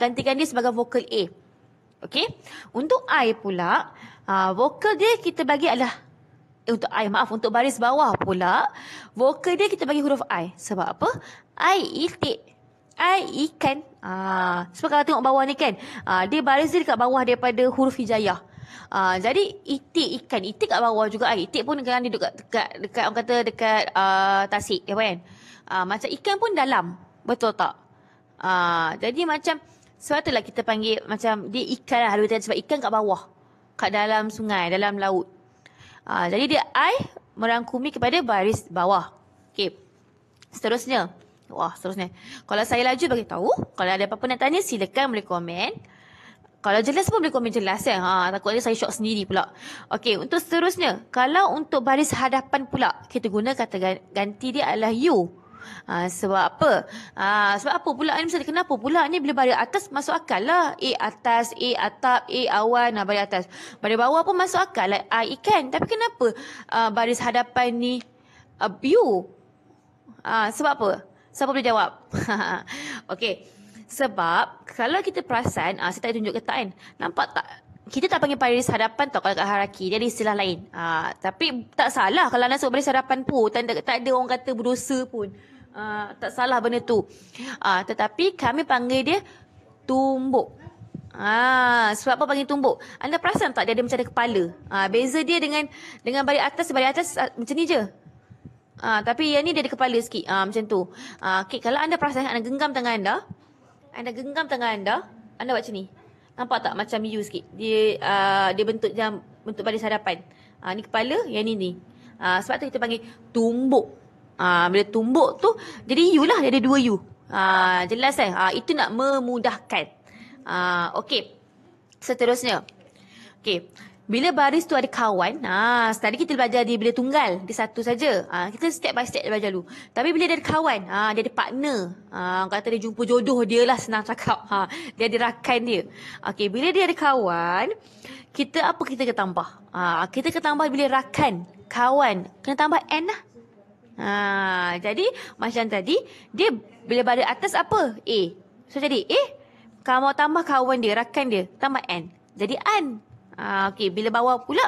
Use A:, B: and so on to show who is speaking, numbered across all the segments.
A: gantikan dia sebagai vokal A. Okey. Untuk I pula, ha, vokal dia kita bagi adalah eh, untuk I maaf untuk baris bawah pula, vokal dia kita bagi huruf I. Sebab apa? I itik. I ikan. Ha, sebab kalau tengok bawah ni kan, ha, dia baris dia dekat bawah daripada huruf hijayah. Ha, jadi itik ikan, itik kat bawah juga I. Itik pun kan dia dekat dekat, dekat orang kata dekat uh, tasik, ya kan? Ha, macam ikan pun dalam. Betul tak? Ha, jadi macam sebab itulah kita panggil macam dia ikan lah habitat sebab ikan kat bawah. Kat dalam sungai, dalam laut. Ha, jadi dia air merangkumi kepada baris bawah. Okey. Seterusnya. Wah, seterusnya. Kalau saya laju bagi tahu, kalau ada apa-apa nak tanya silakan boleh komen. Kalau jelas pun boleh komen jelas kan. Ha, takut saya shock sendiri pula. Okey, untuk seterusnya. Kalau untuk baris hadapan pula, kita guna kata ganti dia adalah you. Ha, sebab apa? Ha, sebab apa pula ni mesti Kenapa pula ni bila baris atas masuk akal lah. A atas, A atap, A awan, ha, ah, baris atas. Baris bawah pun masuk akal lah. A ikan. Tapi kenapa ha, baris hadapan ni a view? Ha, sebab apa? Siapa boleh jawab? okay. Sebab kalau kita perasan, ha, saya tak tunjuk ke tak kan? Nampak tak kita tak panggil paris hadapan tau kalau kat haraki. Dia ada istilah lain. Uh, tapi tak salah kalau anak sebut paris hadapan pun. Tak ada, tak ada orang kata berdosa pun. Uh, tak salah benda tu. Uh, tetapi kami panggil dia tumbuk. Ah, sebab apa panggil tumbuk? Anda perasan tak dia ada macam ada kepala? Ah, beza dia dengan dengan balik atas, balik atas macam ni je. Ah, tapi yang ni dia ada kepala sikit. Ah, macam tu. Ah, okay, kalau anda perasan anda genggam tangan anda, anda genggam tangan anda, anda buat macam ni. Nampak tak macam you sikit. Dia uh, dia bentuk jam bentuk pada sarapan. Uh, ah, ni kepala, yang ni ni. Uh, sebab tu kita panggil tumbuk. Uh, bila tumbuk tu, jadi you lah. Dia ada dua you. Uh, jelas kan? Eh? Uh, itu nak memudahkan. Uh, okay. Seterusnya. Okay. Bila baris tu ada kawan, ha, tadi kita belajar dia bila tunggal, dia satu saja. Ha, kita step by step belajar dulu. Tapi bila dia ada kawan, ha, dia ada partner. Ha, kata dia jumpa jodoh dia lah senang cakap. Ha, dia ada rakan dia. Okey, bila dia ada kawan, kita apa kita ketambah? Ha, kita ketambah bila rakan, kawan. Kena tambah N lah. Ha, jadi macam tadi, dia bila baris atas apa? A. So jadi A, kamu tambah kawan dia, rakan dia, tambah N. Jadi an Uh, ah, okay, bila bawah pula,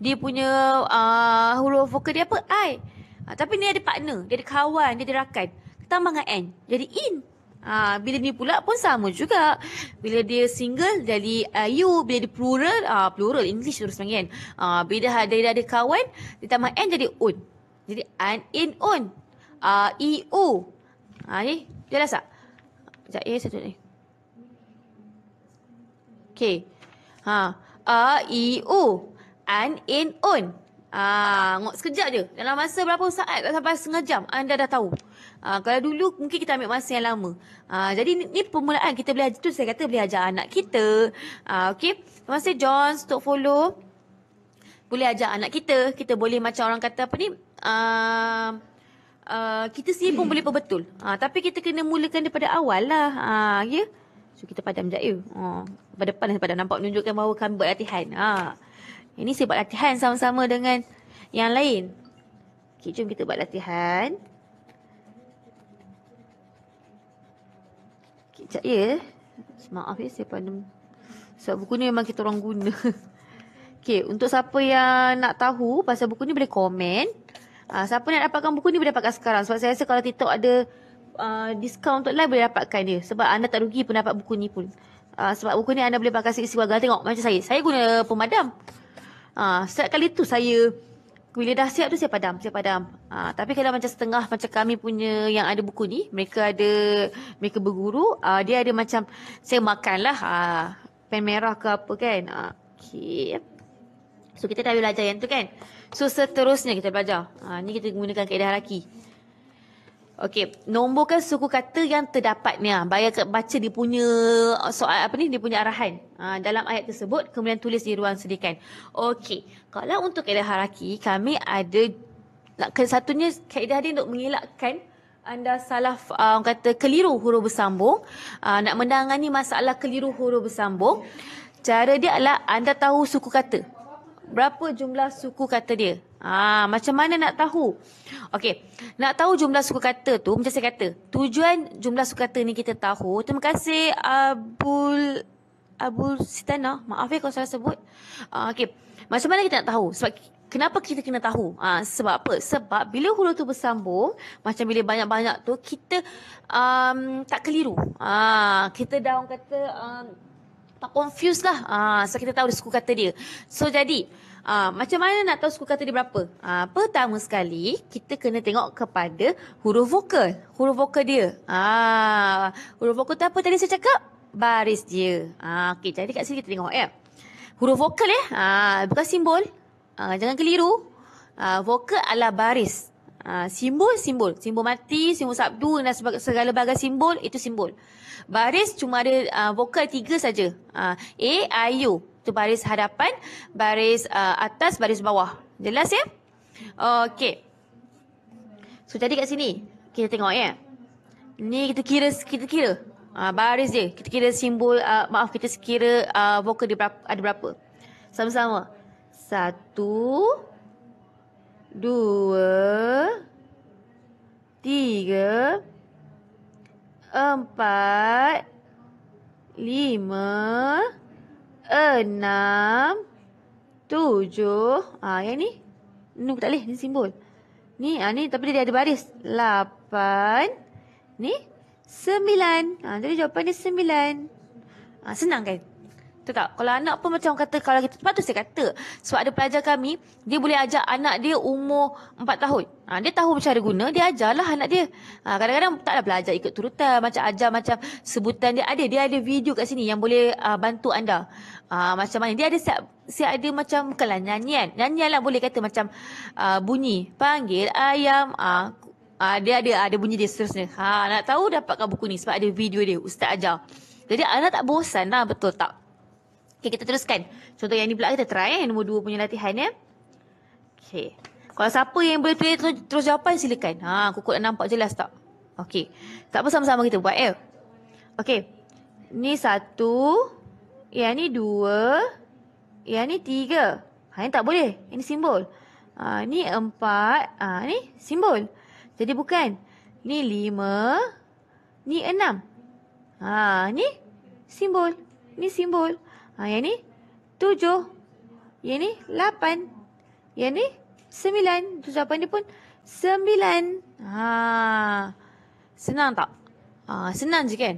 A: dia punya uh, huruf vokal dia apa? I. Uh, tapi ni ada partner, dia ada kawan, dia ada rakan. Ketambah dengan N, jadi in. Ha, bila ni pula pun sama juga. Bila dia single jadi uh, you, bila dia plural, uh, plural English terus panggil kan. Ha, bila ada dia ada kawan, dia tambah N jadi un. Jadi an in un. Uh, e u. Ha, ni, jelas tak? Sekejap, eh, satu ni. Okay. Ha a i u an in un ah ngok sekejap je dalam masa berapa saat tak sampai setengah jam anda dah tahu ah kalau dulu mungkin kita ambil masa yang lama ah jadi ni, ni permulaan kita boleh tu saya kata boleh ajar anak kita ah okey terima kasih john untuk follow boleh ajar anak kita kita boleh macam orang kata apa ni ah Uh, kita sendiri pun boleh perbetul. Uh, ah, tapi kita kena mulakan daripada awal lah. Uh, ya. Yeah? So kita padam sekejap ya. Uh berdepan sebab dah nampak menunjukkan bahawa kami buat latihan. Ha. Ini saya buat latihan sama-sama dengan yang lain. Okey, jom kita buat latihan. Okey, sekejap ya. Maaf ya, saya pandem. Sebab buku ni memang kita orang guna. Okey, untuk siapa yang nak tahu pasal buku ni boleh komen. Ha, siapa nak dapatkan buku ni boleh dapatkan sekarang. Sebab saya rasa kalau TikTok ada uh, diskaun untuk live boleh dapatkan dia. Sebab anda tak rugi pun dapat buku ni pun. Ha, sebab buku ni anda boleh pakai sikit keluarga. Tengok macam saya. Saya guna pemadam. Ha, setiap kali tu saya... Bila dah siap tu siap padam, siap padam. Ha, tapi kalau macam setengah macam kami punya yang ada buku ni, mereka ada, mereka berguru, uh, dia ada macam saya makanlah uh, pen merah ke apa kan. Uh, okay. So kita dah belajar yang tu kan. So seterusnya kita belajar. Uh, ni kita gunakan kaedah laki. Okey, nombokan suku kata yang terdapatnya. Bayar ke baca dia punya uh, soal apa ni, dia punya arahan. Ha, dalam ayat tersebut, kemudian tulis di ruang sedikan. Okey, kalau untuk kaedah haraki, kami ada nak satunya kaedah dia untuk mengelakkan anda salah uh, kata keliru huruf bersambung. Uh, nak menangani masalah keliru huruf bersambung. Cara dia adalah anda tahu suku kata. Berapa jumlah suku kata dia? Ah, macam mana nak tahu? Okey, nak tahu jumlah suku kata tu, macam saya kata, tujuan jumlah suku kata ni kita tahu. Terima kasih Abul Abul Sitana. Maaf ya kalau salah sebut. Ah, Okey, macam mana kita nak tahu? Sebab Kenapa kita kena tahu? Ha, sebab apa? Sebab bila huruf tu bersambung, macam bila banyak-banyak tu, kita um, tak keliru. Ha, kita dah orang kata um, tak confuse lah. Ha, ah, so kita tahu suku kata dia. So jadi, Uh, macam mana nak tahu suku kata dia berapa? Uh, pertama sekali, kita kena tengok kepada huruf vokal. Huruf vokal dia. Uh, huruf vokal tu apa tadi saya cakap? Baris dia. Uh, okay, jadi kat sini kita tengok. Eh. Huruf vokal ya. Eh? Uh, bukan simbol. Uh, jangan keliru. Uh, vokal adalah baris. Simbol-simbol. simbol mati, simbol sabdu dan segala bagai simbol, itu simbol. Baris cuma ada uh, vokal tiga saja. Uh, A, I, U tu baris hadapan, baris uh, atas, baris bawah. Jelas ya? Okey. So jadi kat sini kita tengok ya. Ni kita kira kita kira. Ah uh, baris dia, kita kira simbol uh, maaf kita kira uh, vokal dia berapa, ada berapa. Sama-sama. Satu. Dua. Tiga. Empat. Lima enam, tujuh. Ah, ha, yang ni? Nung tak boleh. Ni simbol. Ni, ah ha, ni tapi dia ada baris. Lapan. Ni? Sembilan. Ah, ha, jadi jawapan dia sembilan. ha, senang kan? Betul tak? Kalau anak pun macam kata kalau kita patut saya kata sebab ada pelajar kami dia boleh ajak anak dia umur 4 tahun. Ha, dia tahu macam mana guna dia ajarlah anak dia. Ha, kadang-kadang taklah belajar ikut turutan macam ajar macam sebutan dia ada. Dia ada video kat sini yang boleh uh, bantu anda. Ha, macam mana. Dia ada siap, siap ada macam kelan nyanyian. Nyanyian lah boleh kata macam uh, bunyi. Panggil ayam. Uh, uh, dia ada ada bunyi dia seterusnya. Ha, nak tahu dapatkan buku ni sebab ada video dia. Ustaz ajar. Jadi anak tak bosan lah betul tak? Okay, kita teruskan. Contoh yang ni pula kita try eh. Nombor dua punya latihan ya. Okay. Kalau siapa yang boleh tulis terus jawapan silakan. Ha, kukut nampak jelas tak? Okay. Tak apa sama-sama kita buat ya. Eh? Okay. Ni satu. Yang ni dua. Yang ni tiga. Ha, yang tak boleh. Ini simbol. Ha, ni empat. Ha, ni simbol. Jadi bukan. Ni lima. Ni enam. Ha, ni simbol. Ni simbol. Ni simbol. Ha, yang ni tujuh. Yang ni lapan. Yang ni sembilan. Itu jawapan dia pun sembilan. Ha, senang tak? Ha, senang je kan?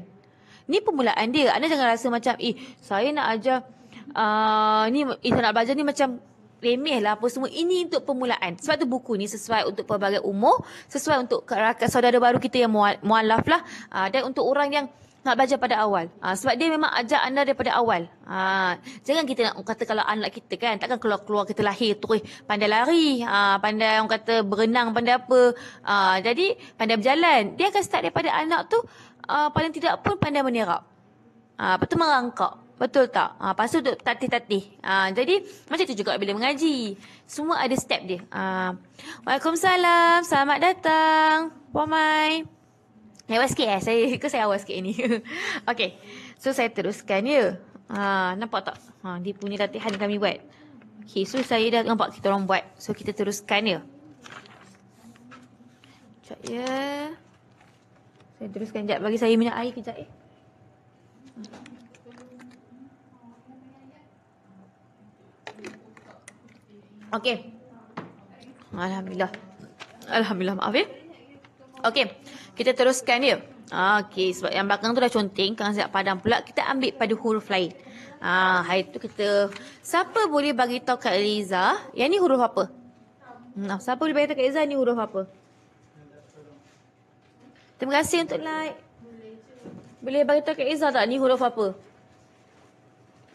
A: Ni permulaan dia. Anda jangan rasa macam eh saya nak ajar. Uh, ni kita eh, nak belajar ni macam remeh lah apa semua. Ini untuk permulaan. Sebab tu buku ni sesuai untuk pelbagai umur. Sesuai untuk rakan saudara baru kita yang mualaf lah. Uh, dan untuk orang yang nak belajar pada awal. Ha, sebab dia memang ajak anda daripada awal. Ha, jangan kita nak kata kalau anak kita kan, takkan keluar-keluar kita lahir tu eh, pandai lari, ha, pandai orang kata berenang, pandai apa. Ha, jadi, pandai berjalan. Dia akan start daripada anak tu, ha, paling tidak pun pandai menirap. Ha, lepas tu merangkak. Betul tak? Ha, lepas tu duduk tatih-tatih. Ha, jadi, macam tu juga bila mengaji. Semua ada step dia. Ha. Waalaikumsalam. Selamat datang. Puan Puan Mai. Lewat sikit eh. Saya ikut saya awal sikit ni. okay. So saya teruskan ya. Ha, nampak tak? Ha, dia punya latihan kami buat. Okay. So saya dah nampak kita orang buat. So kita teruskan ya. Sekejap ya. Saya teruskan sekejap. Bagi saya minyak air kejap eh. Okay. Alhamdulillah. Alhamdulillah maaf ya. Okay. Kita teruskan ya. Okey, sebab yang belakang tu dah conteng, kang siap padam pula, kita ambil pada huruf lain. Ah, hari tu kita siapa boleh bagi tahu Kak Eliza, yang ni huruf apa? Hmm, siapa boleh bagi tahu Kak Eliza ni huruf apa? Terima kasih untuk like. Boleh bagi tahu Kak Eliza tak ni huruf apa?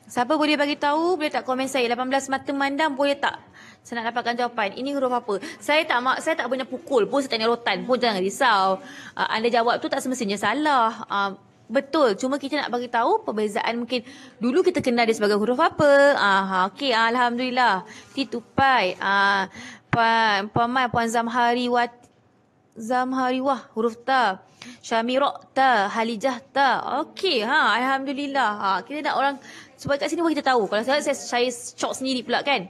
A: Siapa boleh bagi tahu? Boleh tak komen saya 18 mata mandang boleh tak saya nak dapatkan jawapan. Ini huruf apa? Saya tak mak saya tak banyak pukul pun saya tanya rotan pun jangan risau. Uh, anda jawab tu tak semestinya salah. Uh, betul. Cuma kita nak bagi tahu perbezaan mungkin dulu kita kenal dia sebagai huruf apa. Ah uh, okey ah, alhamdulillah. Titupai ah puan puan mai puan Zamhari wat Zamhari wah huruf ta. Syamirok ta, Halijah ta. Okey ha alhamdulillah. Ha kita nak orang sebab kat sini pun kita tahu. Kalau saya saya, saya shock sendiri pula kan.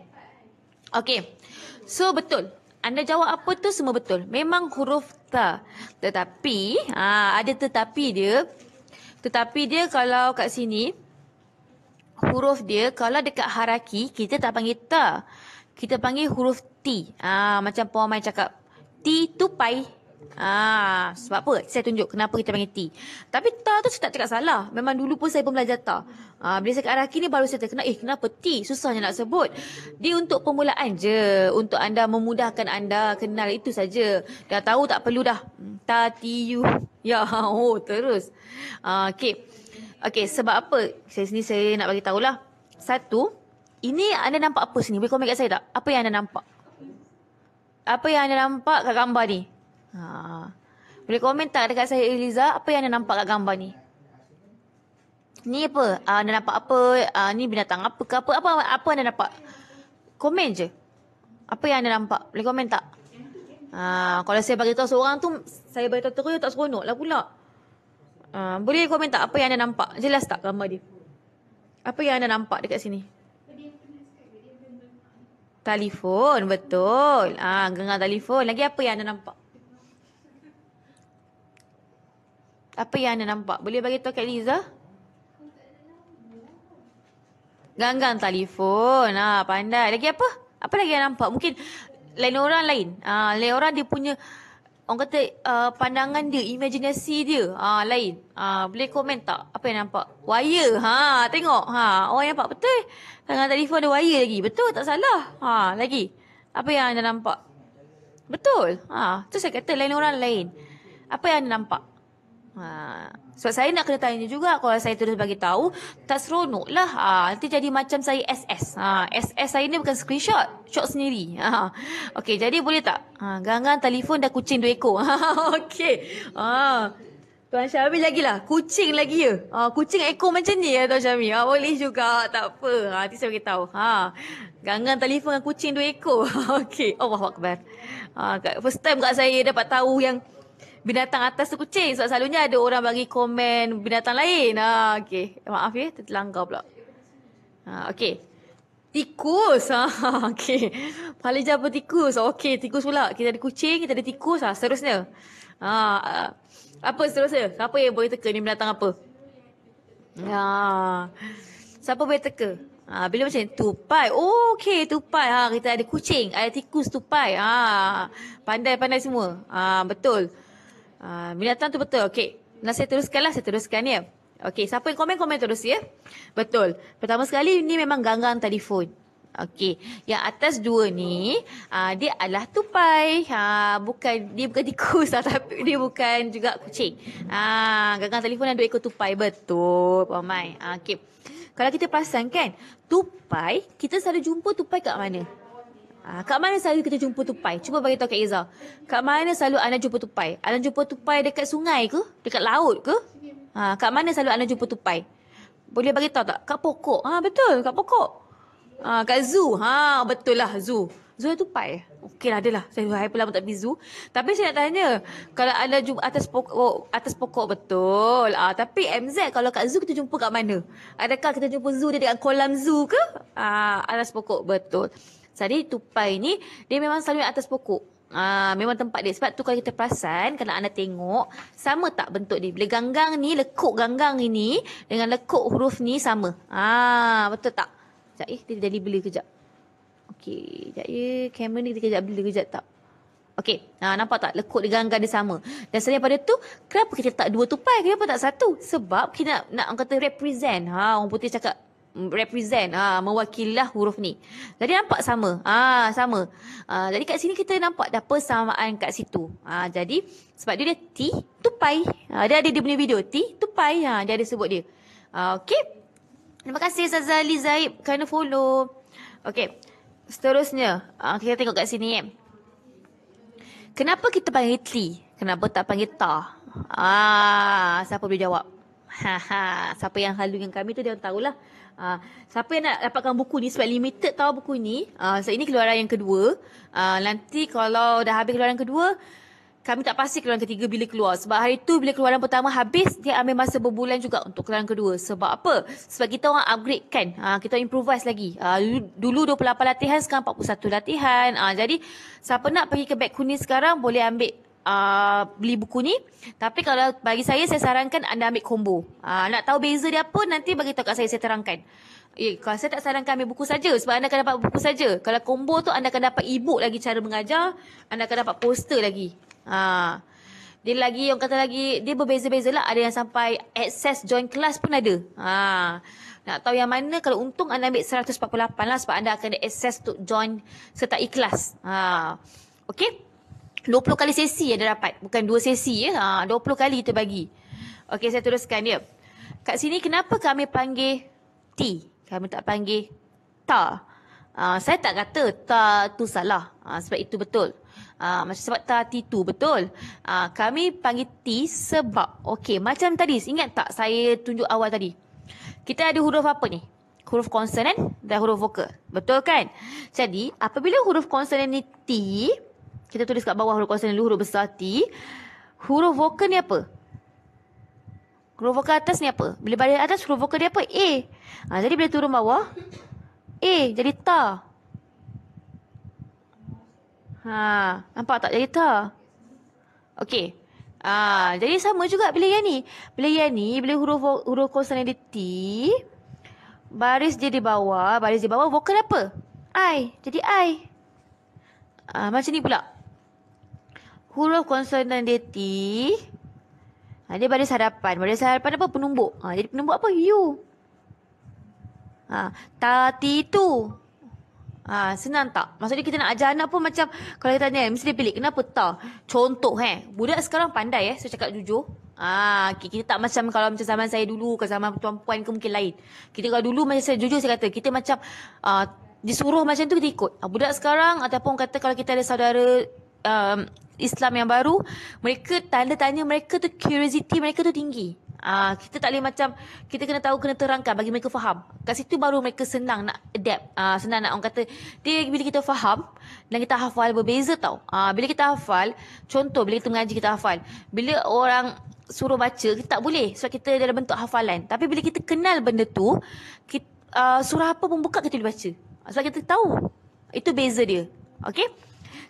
A: Okey, So, betul. Anda jawab apa tu semua betul. Memang huruf ta. Tetapi, ha, ada tetapi dia. Tetapi dia kalau kat sini, huruf dia kalau dekat haraki, kita tak panggil ta. Kita panggil huruf T. Ha, macam puan main cakap. T tu pai Ah, sebab apa? Saya tunjuk kenapa kita panggil T. Tapi ta tu saya tak cakap salah. Memang dulu pun saya pun belajar ta. Ah, bila saya ke arah kini baru saya terkena, eh kenapa T? Susahnya nak sebut. Dia untuk permulaan je. Untuk anda memudahkan anda kenal itu saja. Dah tahu tak perlu dah. Hmm, ta, T, U. Ya, oh terus. Ah, okay. Okay, sebab apa? Saya sini saya nak bagi tahulah. Satu, ini anda nampak apa sini? Boleh komen kat saya tak? Apa yang anda nampak? Apa yang anda nampak kat gambar ni? Ha. Boleh komen tak dekat saya Eliza apa yang anda nampak kat gambar ni? Ni apa? Uh, anda nampak apa? Uh, ni binatang apa ke apa? Apa apa anda nampak? Komen je. Apa yang anda nampak? Boleh komen tak? Ha, kalau saya bagi tahu seorang tu saya bagi tahu terus tak seronok lah pula. Ha, boleh komen tak apa yang anda nampak? Jelas tak gambar dia? Apa yang anda nampak dekat sini? Telefon betul. Ah, ha, gengar telefon. Lagi apa yang anda nampak? Apa yang anda nampak? Boleh bagi tahu Kak Liza? Ganggang telefon. Ah, ha, pandai. Lagi apa? Apa lagi yang nampak? Mungkin lain orang lain. ha, lain orang dia punya orang kata uh, pandangan dia, imajinasi dia. ha, lain. ha, boleh komen tak? Apa yang nampak? Wire. Ha, tengok. Ha, orang nampak betul. Ganggang telefon ada wire lagi. Betul tak salah. Ha, lagi. Apa yang anda nampak? Betul. Ha, tu saya kata lain orang lain. Apa yang anda nampak? Ha. Sebab saya nak kena tanya juga kalau saya terus bagi tahu tak seronok lah. Ha. Nanti jadi macam saya SS. Ha. SS saya ni bukan screenshot. Shot sendiri. Ha. Okey, jadi boleh tak? Ha. Gangan telefon dah kucing dua ekor. Ha. Okey. Ha. Tuan Syami lagi lah. Kucing lagi ya. Ha. Kucing ekor macam ni ya Tuan Syami. Ha. Boleh juga. Tak apa. Ha. Nanti saya beritahu. Ha. Gangan telefon dengan kucing dua ekor. Okey. Allah oh, Akbar. Ha. First time kat saya dapat tahu yang binatang atas tu kucing sebab selalunya ada orang bagi komen binatang lain. Ha okey. Maaf ya terlanggar pula. Ha okey. Tikus. Ha okey. Paling jauh tikus. Okey, tikus pula. Kita ada kucing, kita ada tikus. Ha seterusnya. Ha uh, apa seterusnya? Siapa yang boleh teka ni binatang apa? Ha. Siapa boleh teka? Ha, bila macam ni, tupai. Oh, okay, tupai. Ha, kita ada kucing, ada tikus tupai. Ha, pandai-pandai semua. Ha, Betul. Ah, binatang tu betul. Okey. Nak saya teruskanlah, saya teruskan ya. Okey, siapa yang komen komen terus ya. Betul. Pertama sekali ini memang ganggang telefon. Okey, yang atas dua ni uh, dia adalah tupai. Ha uh, bukan dia bukan tikus lah, tapi dia bukan juga kucing. Ah, uh, ganggang telefon ada ekor tupai betul. Oh my. Uh, okey. Kalau kita perasan kan, tupai kita selalu jumpa tupai kat mana? Ah, kat mana selalu kita jumpa tupai? Cuba bagi tahu Kak Izzah. Kat mana selalu anda jumpa tupai? Anda jumpa tupai dekat sungai ke? Dekat laut ke? Ha, ah, kat mana selalu anda jumpa tupai? Boleh bagi tahu tak? Kat pokok. Ha, betul, kat pokok. Ha, kat zoo. Ha, betul lah zoo. Zoo ada tupai. Okey lah, adalah. Saya dah pun tak pergi zoo. Tapi saya nak tanya, kalau anda jumpa atas pokok, atas pokok betul. Ah, ha, tapi MZ kalau kat zoo kita jumpa kat mana? Adakah kita jumpa zoo dia dekat kolam zoo ke? Ah, ha, atas pokok betul. Jadi tupai ni dia memang selalu atas pokok. Aa, ah, memang tempat dia. Sebab tu kalau kita perasan, kalau anda tengok, sama tak bentuk dia? Bila ganggang ni, lekuk ganggang ini dengan lekuk huruf ni sama. Ah betul tak? Sekejap eh, dia jadi beli kejap. Okey, sekejap ya. Kamera ni dia kejap bila kejap tak? Okey, ha, nampak tak? Lekuk dia ganggang dia sama. Dan selain daripada tu, kenapa kita tak dua tupai? Kenapa tak satu? Sebab kita nak, nak orang kata represent. Ha, orang putih cakap represent ha, mewakillah huruf ni. Jadi nampak sama. Ah ha, sama. Ha, jadi kat sini kita nampak dah persamaan kat situ. Ha, jadi sebab dia dia T tupai. Ha, dia ada dia punya video T tupai. Ha, dia ada sebut dia. Ha, okay. Terima kasih Ustazah Ali Zaib kerana follow. Okay. Seterusnya. Ha, kita tengok kat sini. Eh. Kenapa kita panggil T? Kenapa tak panggil Ta? Ah, ha, siapa boleh jawab? Ha, ha. Siapa yang halu dengan kami tu dia tahulah. Uh, siapa yang nak dapatkan buku ni sebab limited tau buku ni. Uh, ah, so ini keluaran yang kedua. Uh, nanti kalau dah habis keluaran kedua, kami tak pasti keluaran ketiga bila keluar. Sebab hari tu bila keluaran pertama habis, dia ambil masa berbulan juga untuk keluaran kedua. Sebab apa? Sebab kita orang upgrade kan. Uh, kita orang improvise lagi. Uh, dulu 28 latihan, sekarang 41 latihan. Uh, jadi siapa nak pergi ke Back Kuning sekarang, boleh ambil uh, beli buku ni. Tapi kalau bagi saya, saya sarankan anda ambil combo. Uh, nak tahu beza dia apa, nanti bagi tahu kat saya, saya terangkan. Eh, kalau saya tak sarankan ambil buku saja sebab anda akan dapat buku saja. Kalau combo tu anda akan dapat e-book lagi cara mengajar, anda akan dapat poster lagi. Ha. Dia lagi orang kata lagi dia berbeza-beza lah. Ada yang sampai access join class pun ada. Ha. Nak tahu yang mana kalau untung anda ambil 148 lah sebab anda akan ada access untuk join serta ikhlas. Ha. Uh, okey. 20 kali sesi yang dia dapat. Bukan 2 sesi ya. Ha, 20 kali kita bagi. Okey, saya teruskan ya. Kat sini kenapa kami panggil T? Kami tak panggil Ta. Uh, saya tak kata Ta tu salah. Uh, sebab itu betul. Uh, ha, macam sebab Ta T tu betul. Uh, kami panggil T sebab. Okey, macam tadi. Ingat tak saya tunjuk awal tadi? Kita ada huruf apa ni? Huruf konsonan dan huruf vokal. Betul kan? Jadi, apabila huruf konsonan ni T, kita tulis kat bawah huruf konsonan dulu, huruf besar T. Huruf vokal ni apa? Huruf vokal atas ni apa? Bila baris atas, huruf vokal dia apa? A. Ha, jadi bila turun bawah, A jadi ta. Ha, nampak tak jadi ta? Okey. Ha, jadi sama juga bila yang ni. Bila yang ni, bila huruf huruf konsonan dia T, baris dia di bawah, baris dia di bawah, vokal apa? I. Jadi I. Ha, macam ni pula huruf konsonan dia T. Ha, dia pada sarapan, pada sarapan apa? Penumbuk. Ha, jadi penumbuk apa? U. Ha, ta ti tu. Ha, senang tak? Maksudnya kita nak ajar anak pun macam kalau kita tanya mesti dia pilih kenapa ta? Contoh eh. Budak sekarang pandai eh saya cakap jujur. Ha, okay, kita tak macam kalau macam zaman saya dulu ke zaman tuan-puan ke mungkin lain. Kita kalau dulu macam saya jujur saya kata kita macam uh, disuruh macam tu kita ikut. Ha, budak sekarang ataupun kata kalau kita ada saudara um, Islam yang baru mereka tanda tanya mereka tu curiosity mereka tu tinggi ah uh, kita tak boleh macam kita kena tahu kena terangkan bagi mereka faham kat situ baru mereka senang nak adapt ah uh, senang nak orang kata dia bila kita faham dan kita hafal berbeza tau ah uh, bila kita hafal contoh bila kita mengaji kita hafal bila orang suruh baca kita tak boleh sebab kita dalam bentuk hafalan tapi bila kita kenal benda tu kita, uh, surah apa pun buka kita boleh baca ah, sebab kita tahu itu beza dia okay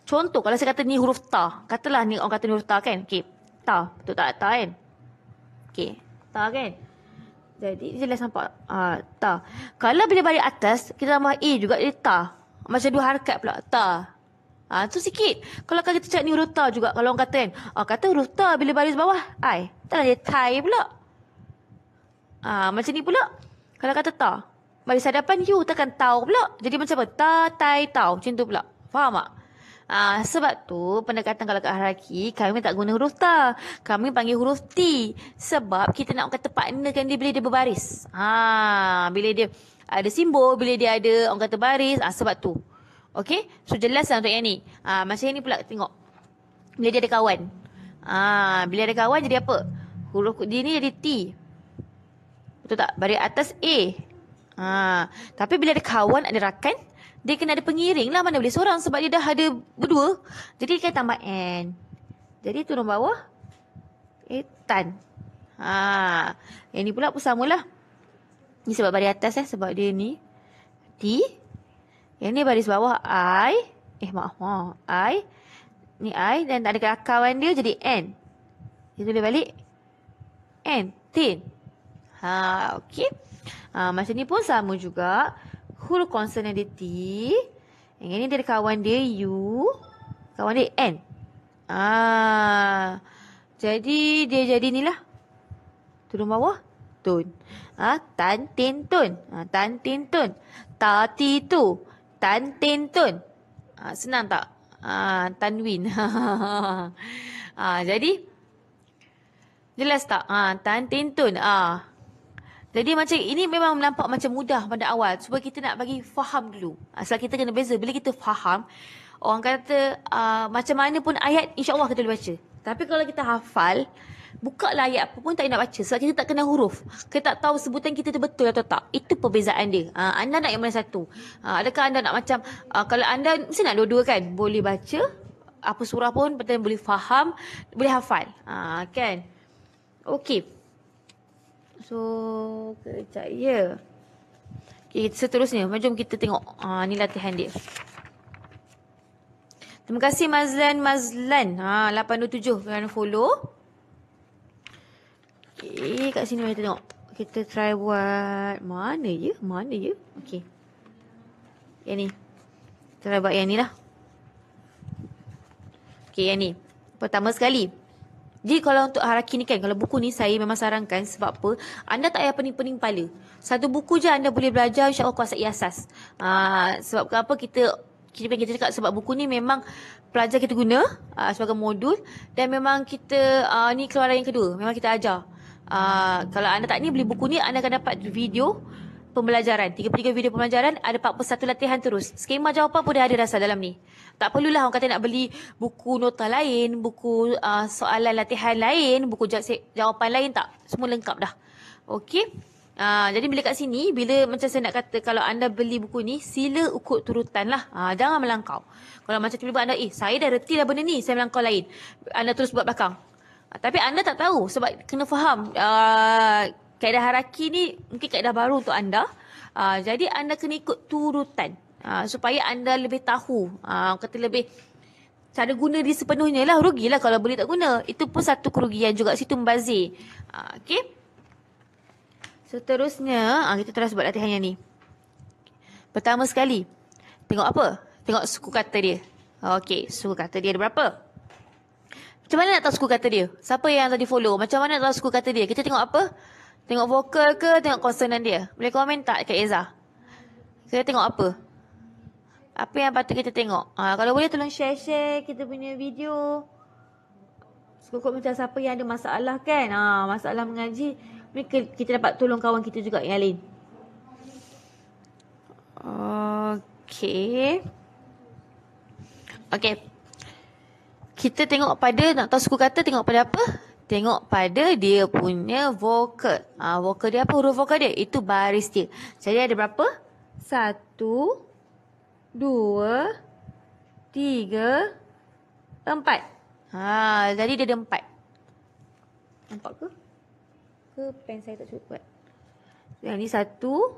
A: Contoh kalau saya kata ni huruf ta. Katalah ni orang kata ni huruf ta kan. Okay. Ta. Betul tak? Ta kan? Okay. Ta kan? Jadi jelas nampak ha, ta. Kalau bila balik atas, kita tambah A juga jadi ta. Macam dua harikat pula. Ta. Ha, tu sikit. Kalau kita cakap ni huruf ta juga. Kalau orang kata kan. Ha, kata huruf ta bila balik bawah. Ai. Taklah dia tai pula. Ha, macam ni pula. Kalau kata ta. Baris hadapan you takkan tau pula. Jadi macam apa? Ta, tai, tau. Macam tu pula. Faham tak? ha, sebab tu pendekatan kalau kat hierarki kami tak guna huruf ta. Kami panggil huruf T sebab kita nak kata partnerkan dia bila dia berbaris. Ha bila dia ada simbol, bila dia ada orang kata baris, ha, sebab tu. Okay? So jelas lah untuk yang ni. Ah ha, masa ni pula tengok. Bila dia ada kawan. Ah ha, bila ada kawan jadi apa? Huruf dia ni jadi T. Betul tak? Baris atas A. Ah ha, tapi bila ada kawan ada rakan, dia kena ada pengiring lah mana boleh seorang sebab dia dah ada berdua. Jadi dia kena tambah N. Jadi turun bawah. Eh, tan Ha. Yang ni pula pun samalah. Ni sebab baris atas eh. Sebab dia ni. T. Yang ni baris bawah I. Eh maaf. maaf I. Ni I. Dan tak ada kawan dia jadi N. Dia tulis balik. N. Tin. Ha. Okay. Ha, macam ni pun sama juga whole consonant dia T. Yang ini dia kawan dia U. Kawan dia N. Ah. Jadi dia jadi ni lah. Turun bawah. Tun. Ah, tan tin tun. Ah, tan tin tun. Ta ti tu. Tan tin tun. Ah, senang tak? Ah, tan win. ah, jadi. Jelas tak? Ah, tan tin tun. Ah, jadi macam ini memang nampak macam mudah pada awal. Sebab kita nak bagi faham dulu. Asal ah, kita kena beza. Bila kita faham, orang kata uh, macam mana pun ayat insya Allah kita boleh baca. Tapi kalau kita hafal, buka lah ayat apa pun tak nak baca. Sebab kita tak kena huruf. Kita tak tahu sebutan kita tu betul atau tak. Itu perbezaan dia. Uh, anda nak yang mana satu. Uh, adakah anda nak macam, uh, kalau anda mesti nak dua-dua kan? Boleh baca, apa surah pun, boleh faham, boleh hafal. Uh, kan? Okey. So kejap ya. Okay, seterusnya. Jom kita tengok. Ha, ni latihan dia. Terima kasih Mazlan Mazlan. Ha, 827 kerana follow. Okay, kat sini kita tengok. Kita try buat mana ya? Mana ya? Okay. Yang ni. Kita try buat yang ni lah. Okay, yang ni. Pertama sekali. Pertama sekali. Jadi kalau untuk haraki ni kan, kalau buku ni saya memang sarankan sebab apa, anda tak payah pening-pening pala. Satu buku je anda boleh belajar insyaAllah kuasa asas. Uh, sebab apa kita kita kita cakap sebab buku ni memang pelajar kita guna uh, sebagai modul dan memang kita uh, ni keluaran yang kedua memang kita ajar uh, kalau anda tak ni beli buku ni anda akan dapat video pembelajaran. 33 video pembelajaran, ada 41 latihan terus. Skema jawapan pun dah ada rasa dalam ni. Tak perlulah orang kata nak beli buku nota lain, buku uh, soalan latihan lain, buku jawapan lain tak. Semua lengkap dah. Okey. Uh, jadi bila kat sini, bila macam saya nak kata kalau anda beli buku ni, sila ukur turutan lah. Uh, jangan melangkau. Kalau macam tiba-tiba anda, eh saya dah reti dah benda ni, saya melangkau lain. Anda terus buat belakang. Uh, tapi anda tak tahu sebab kena faham. Uh, kaedah haraki ni mungkin kaedah baru untuk anda. Uh, jadi anda kena ikut turutan uh, supaya anda lebih tahu. Uh, kata lebih cara guna dia sepenuhnya lah. rugi lah kalau boleh tak guna. Itu pun satu kerugian juga situ membazir. Uh, okay. Seterusnya, uh, kita terus buat latihan yang ni. Pertama sekali, tengok apa? Tengok suku kata dia. Okay, suku kata dia ada berapa? Macam mana nak tahu suku kata dia? Siapa yang tadi follow? Macam mana nak tahu suku kata dia? Kita tengok apa? Tengok vokal ke tengok konsonan dia? Boleh komen tak dekat Eza? Kita tengok apa? Apa yang patut kita tengok? Ha, kalau boleh tolong share-share kita punya video. Sekukup macam siapa yang ada masalah kan? Ha, masalah mengaji. Mungkin kita dapat tolong kawan kita juga yang lain. Okay. Okay. Kita tengok pada, nak tahu suku kata tengok pada apa? Tengok pada dia punya vokal. Ha, vokal dia apa? Huruf vokal dia. Itu baris dia. Jadi ada berapa? Satu, dua, tiga, empat. Ha, jadi dia ada empat. Nampak ke? Ke pen saya tak cukup kuat? Yang ni satu,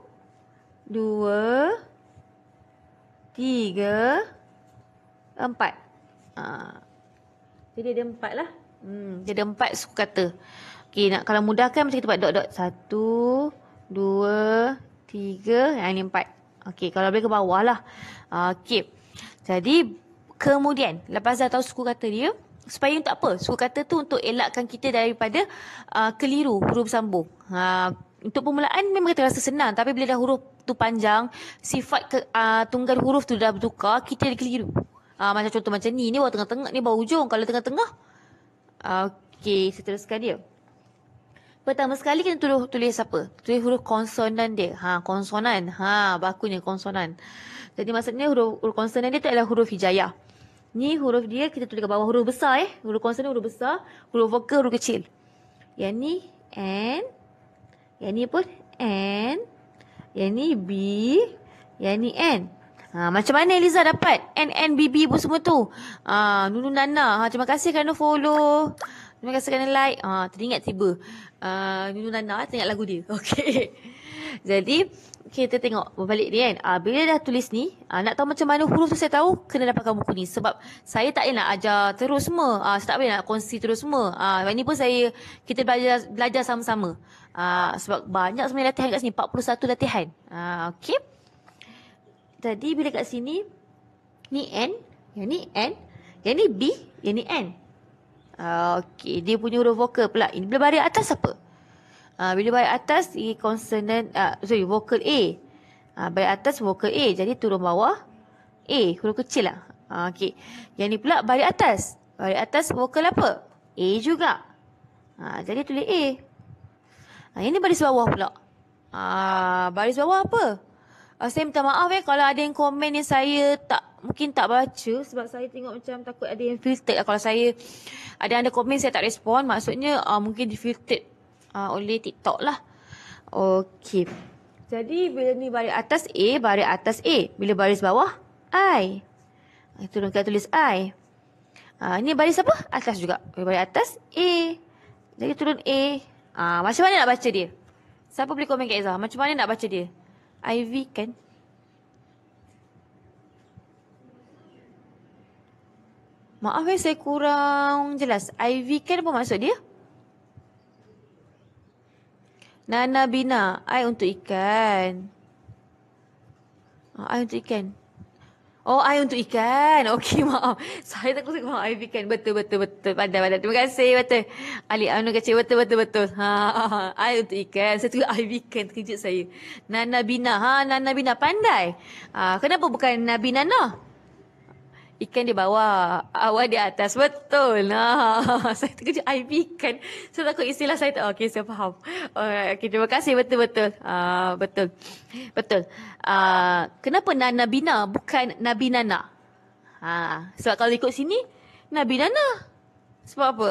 A: dua, tiga, empat. Ha. Jadi dia ada empat lah. Hmm, dia ada empat suku kata. Okey, nak kalau mudahkan macam kita buat dot dot. Satu, dua, tiga, yang ini empat. Okey, kalau boleh ke bawah lah. Okey. Jadi, kemudian lepas dah tahu suku kata dia, supaya untuk apa? Suku kata tu untuk elakkan kita daripada uh, keliru huruf sambung. Ha, untuk permulaan memang kita rasa senang tapi bila dah huruf tu panjang, sifat ke, uh, tunggal huruf tu dah bertukar, kita dah keliru. Uh, macam contoh macam ni, ni bawah tengah-tengah, ni bawah hujung. Kalau tengah-tengah, Okey, saya teruskan dia. Pertama sekali kita tulis, tulis apa? Tulis huruf konsonan dia. Ha, konsonan. Ha, bakunya konsonan. Jadi maksudnya huruf, huruf konsonan dia tu adalah huruf hijayah. Ni huruf dia kita tulis kat bawah huruf besar eh. Huruf konsonan huruf besar. Huruf vokal huruf kecil. Yang ni N. Yang ni pun N. Yang ni B. Yang ni N. Ha, macam mana Eliza dapat NNBB pun semua tu? Ha, Nunu Nana. Ha, terima kasih kerana follow. Terima kasih kerana like. Ha, teringat tiba. Uh, Nunu Nana teringat lagu dia. Okay. Jadi kita tengok balik ni kan. Uh, bila dah tulis ni, uh, nak tahu macam mana huruf tu saya tahu, kena dapatkan buku ni. Sebab saya tak nak ajar terus semua. Uh, saya tak boleh nak kongsi terus semua. Uh, sebab ni pun saya, kita belajar belajar sama-sama. Uh, sebab banyak sebenarnya latihan kat sini. 41 latihan. Uh, okay. Jadi bila kat sini ni N, yang ni N, yang ni B, yang ni N. Ah, okey, dia punya huruf vokal pula. Ini bila baris atas apa? Ah bila baris atas ini consonant ah sorry vokal A. Ah baris atas vokal A. Jadi turun bawah A, huruf kecil lah. Ah, okey. Yang ni pula baris atas. Baris atas vokal apa? A juga. Ah jadi tulis A. Ah ini baris bawah pula. Ah baris bawah apa? Uh, saya minta maaf eh kalau ada yang komen yang saya tak mungkin tak baca sebab saya tengok macam takut ada yang filter lah. Kalau saya ada anda komen saya tak respon maksudnya uh, mungkin difiltered uh, oleh TikTok lah. Okey. Jadi bila ni baris atas A, baris atas A. Bila baris bawah, I. Itu dong kita tulis I. Uh, ini baris apa? Atas juga. Bila baris atas, A. Jadi turun A. Uh, macam mana nak baca dia? Siapa boleh komen ke Ezra? Macam mana nak baca dia? Ivy kan? Maaf eh, saya kurang jelas. Ivy kan apa maksud dia? Nana Bina. I untuk ikan. Ah, I untuk ikan. Oh, air untuk ikan. Okey, maaf. Saya tak kutip kalau air ikan. Betul, betul, betul. Pandai, pandai. Terima kasih, betul. Ali Anu kecil, betul, betul, betul. Ha, ha, ha, air untuk ikan. Saya tu air ikan. Terkejut saya. Nana Bina. Ha, Nana Bina. Pandai. Ha, kenapa bukan Nabi Nana? ikan di bawah, awan di atas. Betul. Nah, saya terkejut IV ikan. Saya takut istilah saya tak. Okey, saya faham. okay, terima kasih. Betul-betul. Uh, betul. Betul. Uh, kenapa Nana Bina bukan Nabi Nana? Ha, sebab kalau ikut sini, Nabi Nana. Sebab apa?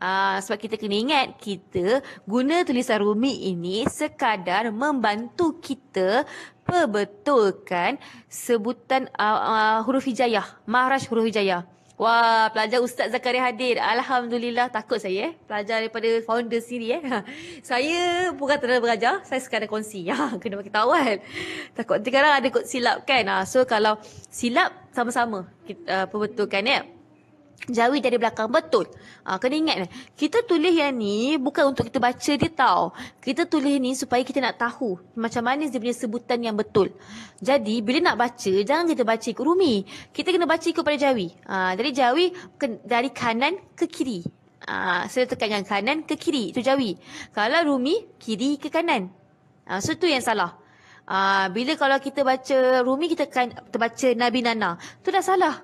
A: Ha, sebab kita kena ingat kita guna tulisan rumi ini sekadar membantu kita apa betul kan sebutan uh, uh, huruf hijayah, Maharaj huruf hijayah. Wah, pelajar Ustaz Zakaria hadir. Alhamdulillah, takut saya eh. Pelajar daripada founder sini eh. Saya bukan terlalu belajar, saya sekadar kongsi. Ya, kena bagi tahu kan. Takut sekarang ada kot silap kan. Ah, so, kalau silap sama-sama kita uh, eh. Jawi dari belakang betul. Ha, kena ingat lah. Kita tulis yang ni bukan untuk kita baca dia tau. Kita tulis ni supaya kita nak tahu macam mana dia punya sebutan yang betul. Jadi bila nak baca, jangan kita baca ikut rumi. Kita kena baca ikut pada jawi. Ha, ah, dari jawi ke, dari kanan ke kiri. Ha, saya tekan yang kanan ke kiri. Itu jawi. Kalau rumi, kiri ke kanan. Ha, so tu yang salah. Ha, bila kalau kita baca rumi, kita, kan, kita Nabi Nana. Tu dah salah.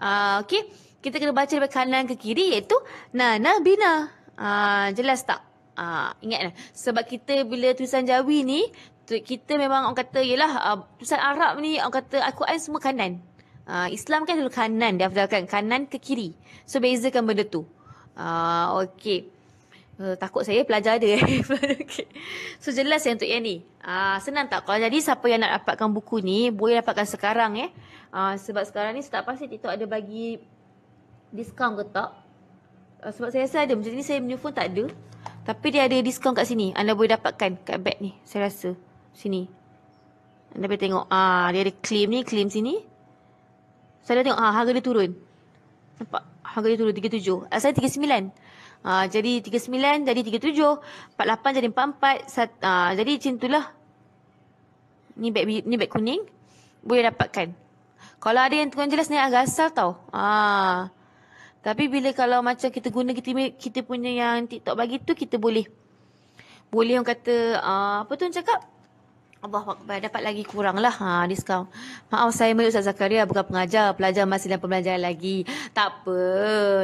A: Ha, okay kita kena baca dari kanan ke kiri iaitu nana bina. Ah jelas tak? Ah ingatlah sebab kita bila tulisan Jawi ni kita memang orang kata ialah uh, ah, tulisan Arab ni orang kata Al-Quran semua kanan. uh, Islam kan dulu kanan dia afdalkan kanan ke kiri. So bezakan benda tu. uh, okey. Uh, takut saya pelajar dia. okay. So jelas yang untuk yang ni. uh, senang tak kalau jadi siapa yang nak dapatkan buku ni boleh dapatkan sekarang eh. uh, sebab sekarang ni saya tak pasti TikTok ada bagi discount ke tak. Uh, sebab saya rasa ada. Macam ni saya punya phone tak ada. Tapi dia ada discount kat sini. Anda boleh dapatkan kat beg ni. Saya rasa. Sini. Anda boleh tengok. Ah, dia ada claim ni. Claim sini. Saya dah tengok. Ah, harga dia turun. Nampak? Harga dia turun. 37. Ah, saya 39. Ah, jadi 39 jadi 37. 48 jadi 44. Sat, ah, jadi macam itulah. Ni beg, ni beg kuning. Boleh dapatkan. Kalau ada yang tuan jelas ni agak asal tau. Ah. Tapi bila kalau macam kita guna kita kita punya yang TikTok bagi tu kita boleh boleh orang kata uh, apa tu orang cakap Allah Akbar. Dapat lagi kurang lah ha, diskaun. Maaf saya melihat Ustaz Zakaria bukan pengajar. Pelajar masih dalam pembelajaran lagi. Tak apa.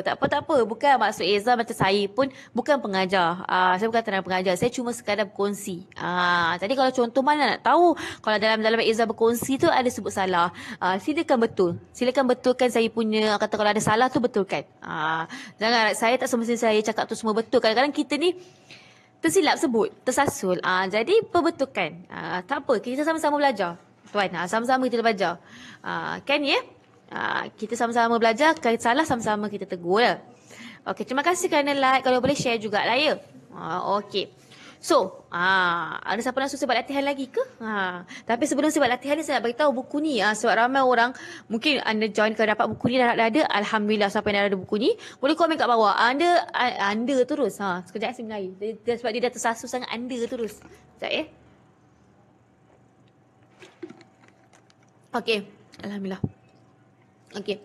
A: Tak apa, tak apa. Bukan maksud Ezra macam saya pun bukan pengajar. Uh, saya bukan tenaga pengajar. Saya cuma sekadar berkongsi. Uh, ah, jadi kalau contoh mana nak tahu. Kalau dalam dalam Ezra berkongsi tu ada sebut salah. Uh, silakan betul. Silakan betulkan saya punya kata kalau ada salah tu betulkan. Uh, jangan saya tak semestinya saya cakap tu semua betul. Kadang-kadang kita ni tersilap sebut, tersasul. Ah, jadi perbetulkan. Ah, tak apa, kita sama-sama belajar. Tuan, ah, sama-sama kita belajar. Ah, kan ya? Yeah? kita sama-sama belajar, kalau salah sama-sama kita tegur ya. Okey, terima kasih kerana like. Kalau boleh share juga lah ya. Ah, Okey. So, ha, ada siapa nak suruh sebab latihan lagi ke? Ha, tapi sebelum sebab latihan ni saya nak beritahu buku ni. Ha, sebab ramai orang mungkin anda join kalau dapat buku ni dah, dah ada. Alhamdulillah siapa yang dah ada buku ni. Boleh komen kat bawah. Anda anda terus. Ha, sekejap eh, saya mulai. Dia, sebab dia dah tersasu sangat anda terus. Sekejap Eh? Okay. Alhamdulillah. Okey.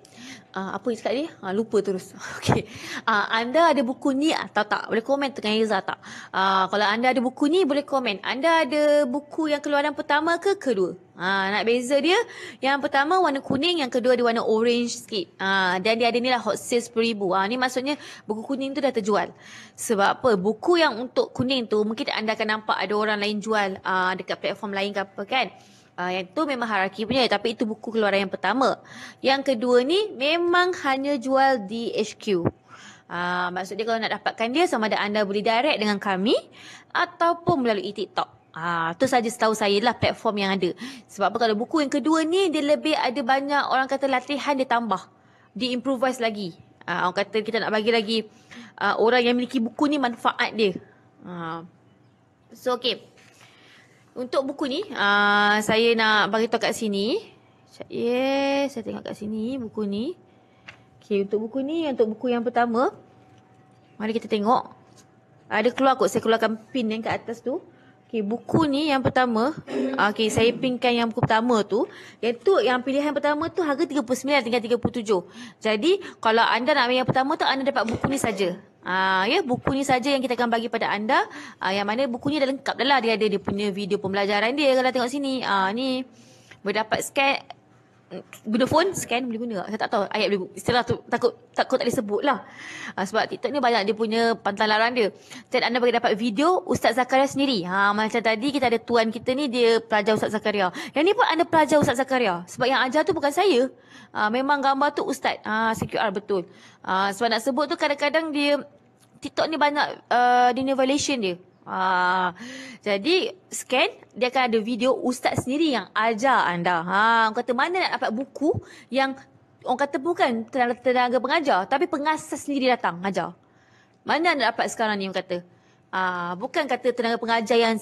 A: Uh, apa yang cakap tadi? Uh, lupa terus. Okey. Uh, anda ada buku ni atau tak? Boleh komen dengan Izzah tak? Uh, kalau anda ada buku ni, boleh komen. Anda ada buku yang keluaran pertama ke kedua? Uh, nak beza dia? Yang pertama warna kuning, yang kedua dia warna orange sikit. Uh, dan dia ada ni lah hot sales peribu. ribu. ni maksudnya buku kuning tu dah terjual. Sebab apa? Buku yang untuk kuning tu, mungkin anda akan nampak ada orang lain jual uh, dekat platform lain ke apa kan? Uh, yang itu memang haraki punya tapi itu buku keluaran yang pertama. Yang kedua ni memang hanya jual di HQ. Ah uh, maksud kalau nak dapatkan dia sama ada anda boleh direct dengan kami ataupun melalui TikTok. Ah uh, tu saja setahu saya lah platform yang ada. Sebab apa kalau buku yang kedua ni dia lebih ada banyak orang kata latihan dia tambah, di improvise lagi. Ah orang kata kita nak bagi lagi uh, orang yang memiliki buku ni manfaat dia. Ah so okay untuk buku ni, uh, saya nak bagi tahu kat sini. Yes, saya tengok kat sini buku ni. Okay, untuk buku ni, untuk buku yang pertama. Mari kita tengok. Ada uh, keluar kot, saya keluarkan pin yang kat atas tu. Okey, buku ni yang pertama. Ah, okay, saya pinkan yang buku pertama tu. Yang tu, yang pilihan pertama tu harga RM39 tinggal RM37. Jadi, kalau anda nak ambil yang pertama tu, anda dapat buku ni saja. Uh, ya, buku ni saja yang kita akan bagi pada anda. Uh, yang mana buku ni dah lengkap dah lah. Dia ada dia punya video pembelajaran dia. Kalau tengok sini. Uh, ni berdapat scan. Guna phone, scan boleh guna. Saya tak tahu ayat boleh guna. Istilah tu takut, takut tak disebut lah. Uh, sebab TikTok ni banyak dia punya pantang larang dia. Dan anda boleh dapat video Ustaz Zakaria sendiri. Ha, macam tadi kita ada tuan kita ni, dia pelajar Ustaz Zakaria. Yang ni pun anda pelajar Ustaz Zakaria. Sebab yang ajar tu bukan saya. Uh, memang gambar tu Ustaz. Ha, CQR betul. Uh, sebab nak sebut tu kadang-kadang dia TikTok ni banyak uh, dia violation dia. Ah, jadi scan dia akan ada video ustaz sendiri yang ajar anda. Ha, orang kata mana nak dapat buku yang orang kata bukan tenaga, tenaga pengajar tapi pengasas sendiri datang ajar. Mana nak dapat sekarang ni orang kata? Ah, bukan kata tenaga pengajar yang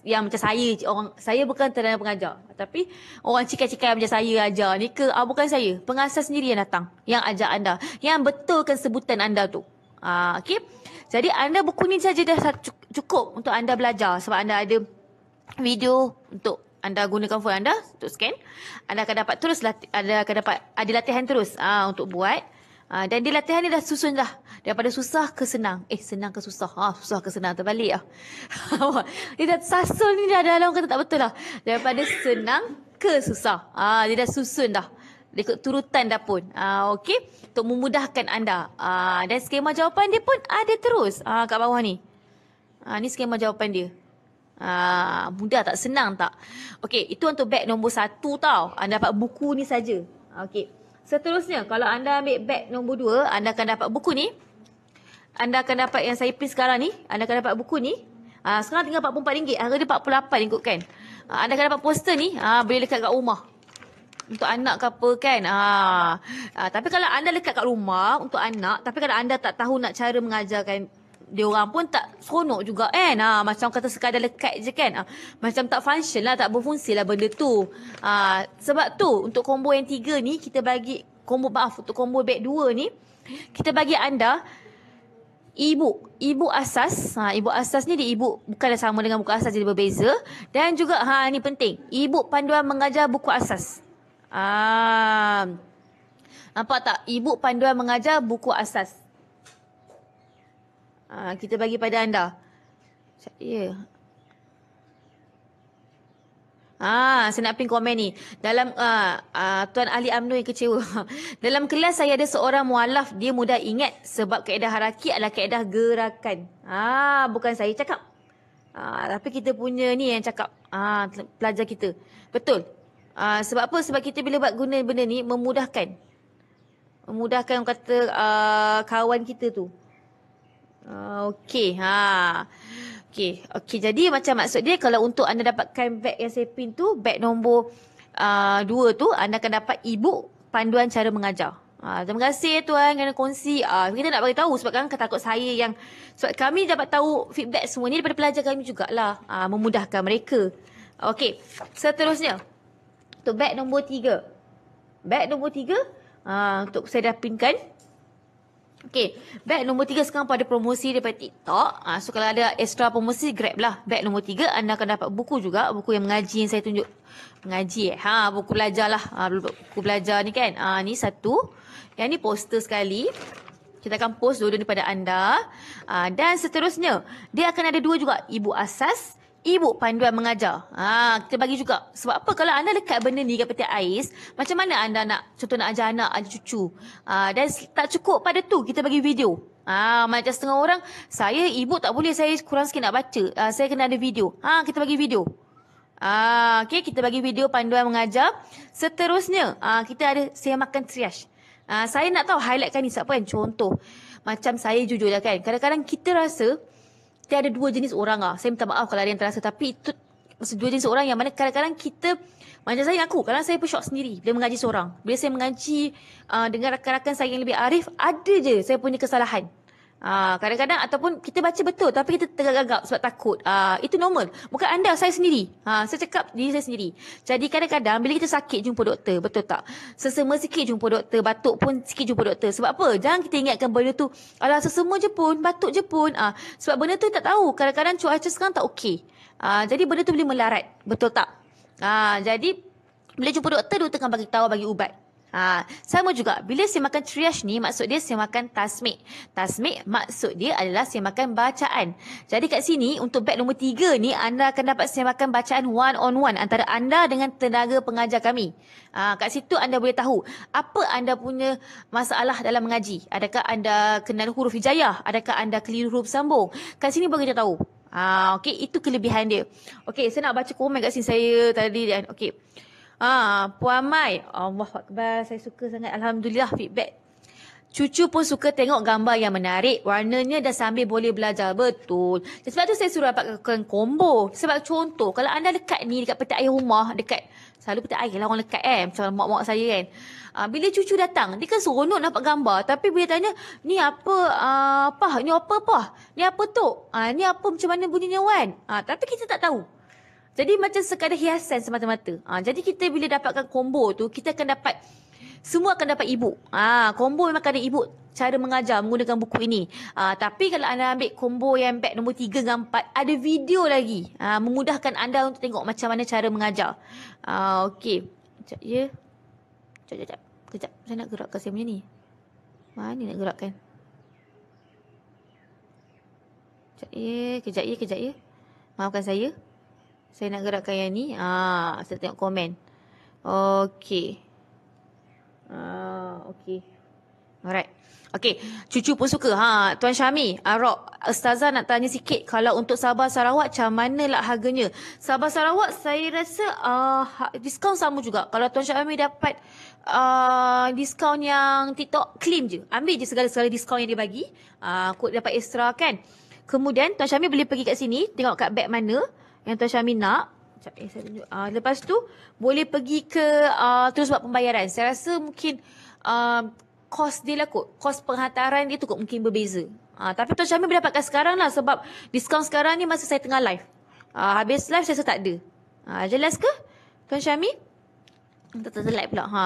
A: yang macam saya orang saya bukan tenaga pengajar tapi orang cikai-cikai macam saya ajar ni ke ah, bukan saya pengasas sendiri yang datang yang ajar anda yang betulkan sebutan anda tu Uh, ah, okay. Jadi anda buku ni saja dah cukup untuk anda belajar sebab anda ada video untuk anda gunakan phone anda untuk scan. Anda akan dapat terus lati- anda akan dapat ada latihan terus uh, untuk buat. Uh, dan dia latihan ni dah susun dah. Daripada susah ke senang. Eh, senang ke susah. Ha, susah ke senang. Terbalik lah. dia dah sasul ni dah dalam kata tak betul lah. Daripada senang ke susah. Ha, dia dah susun dah ikut turutan dah pun. Uh, Okey, untuk memudahkan anda. Uh, dan skema jawapan dia pun ada terus uh, kat bawah ni. Uh, ni skema jawapan dia. Ah, mudah tak senang tak? Okey, itu untuk beg nombor satu tau. Anda dapat buku ni saja. Okey. Seterusnya, kalau anda ambil beg nombor dua, anda akan dapat buku ni. Anda akan dapat yang saya print sekarang ni. Anda akan dapat buku ni. Ah, sekarang tinggal RM44. Harga dia RM48 ikut kan. anda akan dapat poster ni. Ah, boleh dekat kat rumah untuk anak ke apa kan. Ha. ha. Tapi kalau anda lekat kat rumah untuk anak, tapi kalau anda tak tahu nak cara mengajarkan dia orang pun tak seronok juga kan. Ha. Macam kata sekadar lekat je kan. Ha. Macam tak function lah, tak berfungsi lah benda tu. Ha. Sebab tu untuk combo yang tiga ni, kita bagi combo maaf untuk combo bag dua ni, kita bagi anda ibu ibu asas ha ibu asas ni dia ibu bukanlah sama dengan buku asas jadi berbeza dan juga ha ni penting ibu panduan mengajar buku asas Ah. Nampak tak? Ibu panduan mengajar buku asas. Ah, kita bagi pada anda. Ya. Yeah. Ah, saya nak pin komen ni. Dalam ah, ah, Tuan Ali Amnu yang kecewa. Dalam kelas saya ada seorang mualaf. Dia mudah ingat sebab kaedah haraki adalah kaedah gerakan. Ah, bukan saya cakap. Ah, tapi kita punya ni yang cakap. Ah, pelajar kita. Betul. Uh, sebab apa? Sebab kita bila buat guna benda ni memudahkan. Memudahkan orang kata uh, kawan kita tu. Uh, ah, okay. Ha. Okay. okay. Jadi macam maksud dia kalau untuk anda dapatkan beg yang saya pin tu, beg nombor uh, dua tu anda akan dapat e panduan cara mengajar. Ha, terima kasih tuan kerana kongsi. Ha, kita nak bagi tahu sebab kan takut saya yang sebab kami dapat tahu feedback semua ni daripada pelajar kami jugalah. Ha, memudahkan mereka. Okey. Seterusnya untuk bag nombor tiga. Bag nombor tiga uh, untuk saya dah pinkan. Okay, bag nombor tiga sekarang pada promosi daripada TikTok. Uh, so kalau ada extra promosi, grab lah. Bag nombor tiga, anda akan dapat buku juga. Buku yang mengaji yang saya tunjuk. Mengaji eh? Ha, buku belajar lah. Ha, buku belajar ni kan. Ha, ni satu. Yang ni poster sekali. Kita akan post dua-dua daripada anda. Ha, dan seterusnya, dia akan ada dua juga. Ibu asas ibu panduan mengajar. Ha, kita bagi juga. Sebab apa? Kalau anda lekat benda ni kat peti ais, macam mana anda nak, contoh nak ajar anak, ajar cucu. Ha, dan tak cukup pada tu, kita bagi video. Ah, macam setengah orang, saya ibu tak boleh, saya kurang sikit nak baca. Ah, saya kena ada video. Ha, kita bagi video. Ah, ha, okay, kita bagi video panduan mengajar. Seterusnya, ah, kita ada saya makan triage. Ah, saya nak tahu highlightkan ni, siapa kan? Contoh. Macam saya jujur lah kan. Kadang-kadang kita rasa, dia ada dua jenis orang ah. Saya minta maaf kalau ada yang terasa tapi itu maksud dua jenis orang yang mana kadang-kadang kita macam saya aku, kadang saya pun shock sendiri bila mengaji seorang. Bila saya mengaji uh, dengan rakan-rakan saya yang lebih arif, ada je saya punya kesalahan. Uh, kadang-kadang ataupun kita baca betul tapi kita tergagap sebab takut. Uh, itu normal. Bukan anda, saya sendiri. Uh, saya cakap diri saya sendiri. Jadi kadang-kadang bila kita sakit jumpa doktor, betul tak? Sesama sikit jumpa doktor, batuk pun sikit jumpa doktor. Sebab apa? Jangan kita ingatkan benda tu. Alah sesama je pun, batuk je pun. Uh, sebab benda tu tak tahu. Kadang-kadang cuaca sekarang tak okey. Uh, jadi benda tu boleh melarat. Betul tak? Uh, jadi bila jumpa doktor, doktor akan bagi tahu, bagi ubat. Ha, sama juga, bila saya makan triage ni, maksud dia saya makan tasmik. Tasmik maksud dia adalah saya makan bacaan. Jadi kat sini, untuk bag nombor tiga ni, anda akan dapat saya makan bacaan one on one antara anda dengan tenaga pengajar kami. Ha, kat situ anda boleh tahu apa anda punya masalah dalam mengaji. Adakah anda kenal huruf hijayah? Adakah anda keliru huruf sambung? Kat sini boleh kita tahu. Ha, okay, itu kelebihan dia. Okay, saya nak baca komen kat sini saya tadi. Okay. Ah, ha, Puan Mai. Allahuakbar. Saya suka sangat. Alhamdulillah feedback. Cucu pun suka tengok gambar yang menarik. Warnanya dah sambil boleh belajar. Betul. Sebab tu saya suruh dapatkan kombo Sebab contoh, kalau anda dekat ni, dekat peti air rumah, dekat, selalu peti air lah orang dekat eh. Macam mak-mak saya kan. Uh, bila cucu datang, dia kan seronok nampak gambar. Tapi bila tanya, ni apa, uh, apa, ni apa, apa? Ni apa tu? Uh, ah, ni apa, macam mana bunyinya wan? Uh, tapi kita tak tahu. Jadi macam sekadar hiasan semata-mata. Ha, jadi kita bila dapatkan combo tu, kita akan dapat semua akan dapat ibu. E ah, ha, combo memang kena ibu e cara mengajar menggunakan buku ini. ha, tapi kalau anda ambil combo yang bag nombor 3 dengan 4, ada video lagi. ha, memudahkan anda untuk tengok macam mana cara mengajar. Ah, ha, okey. Sekejap, ya. Sekejap, sekejap. Sekejap, saya nak gerakkan saya punya ni. Mana nak gerakkan? Sekejap, ya. Sekejap, ya. Sekejap, ya. Maafkan saya. Saya nak gerakkan yang ni. Ah, saya tengok komen. Okey. Ah, okey. Alright. Okey, cucu pun suka. Ha, Tuan Syami, Arok, Ustazah nak tanya sikit kalau untuk Sabah Sarawak macam mana lah harganya? Sabah Sarawak saya rasa uh, diskaun sama juga. Kalau Tuan Syami dapat uh, diskaun yang TikTok claim je. Ambil je segala-segala diskaun yang dia bagi. Uh, ah, kot dapat extra kan. Kemudian Tuan Syami boleh pergi kat sini tengok kat beg mana yang Tuan Syami nak. Eh, saya tunjuk. Uh, lepas tu, boleh pergi ke uh, terus buat pembayaran. Saya rasa mungkin uh, kos dia lah kot. Kos penghantaran dia tu kot mungkin berbeza. Uh, tapi Tuan Syami boleh dapatkan sekarang lah sebab diskaun sekarang ni masa saya tengah live. Uh, habis live, saya rasa tak ada. Uh, jelas ke? Tuan Syami? Tak terlaik pula. Ha.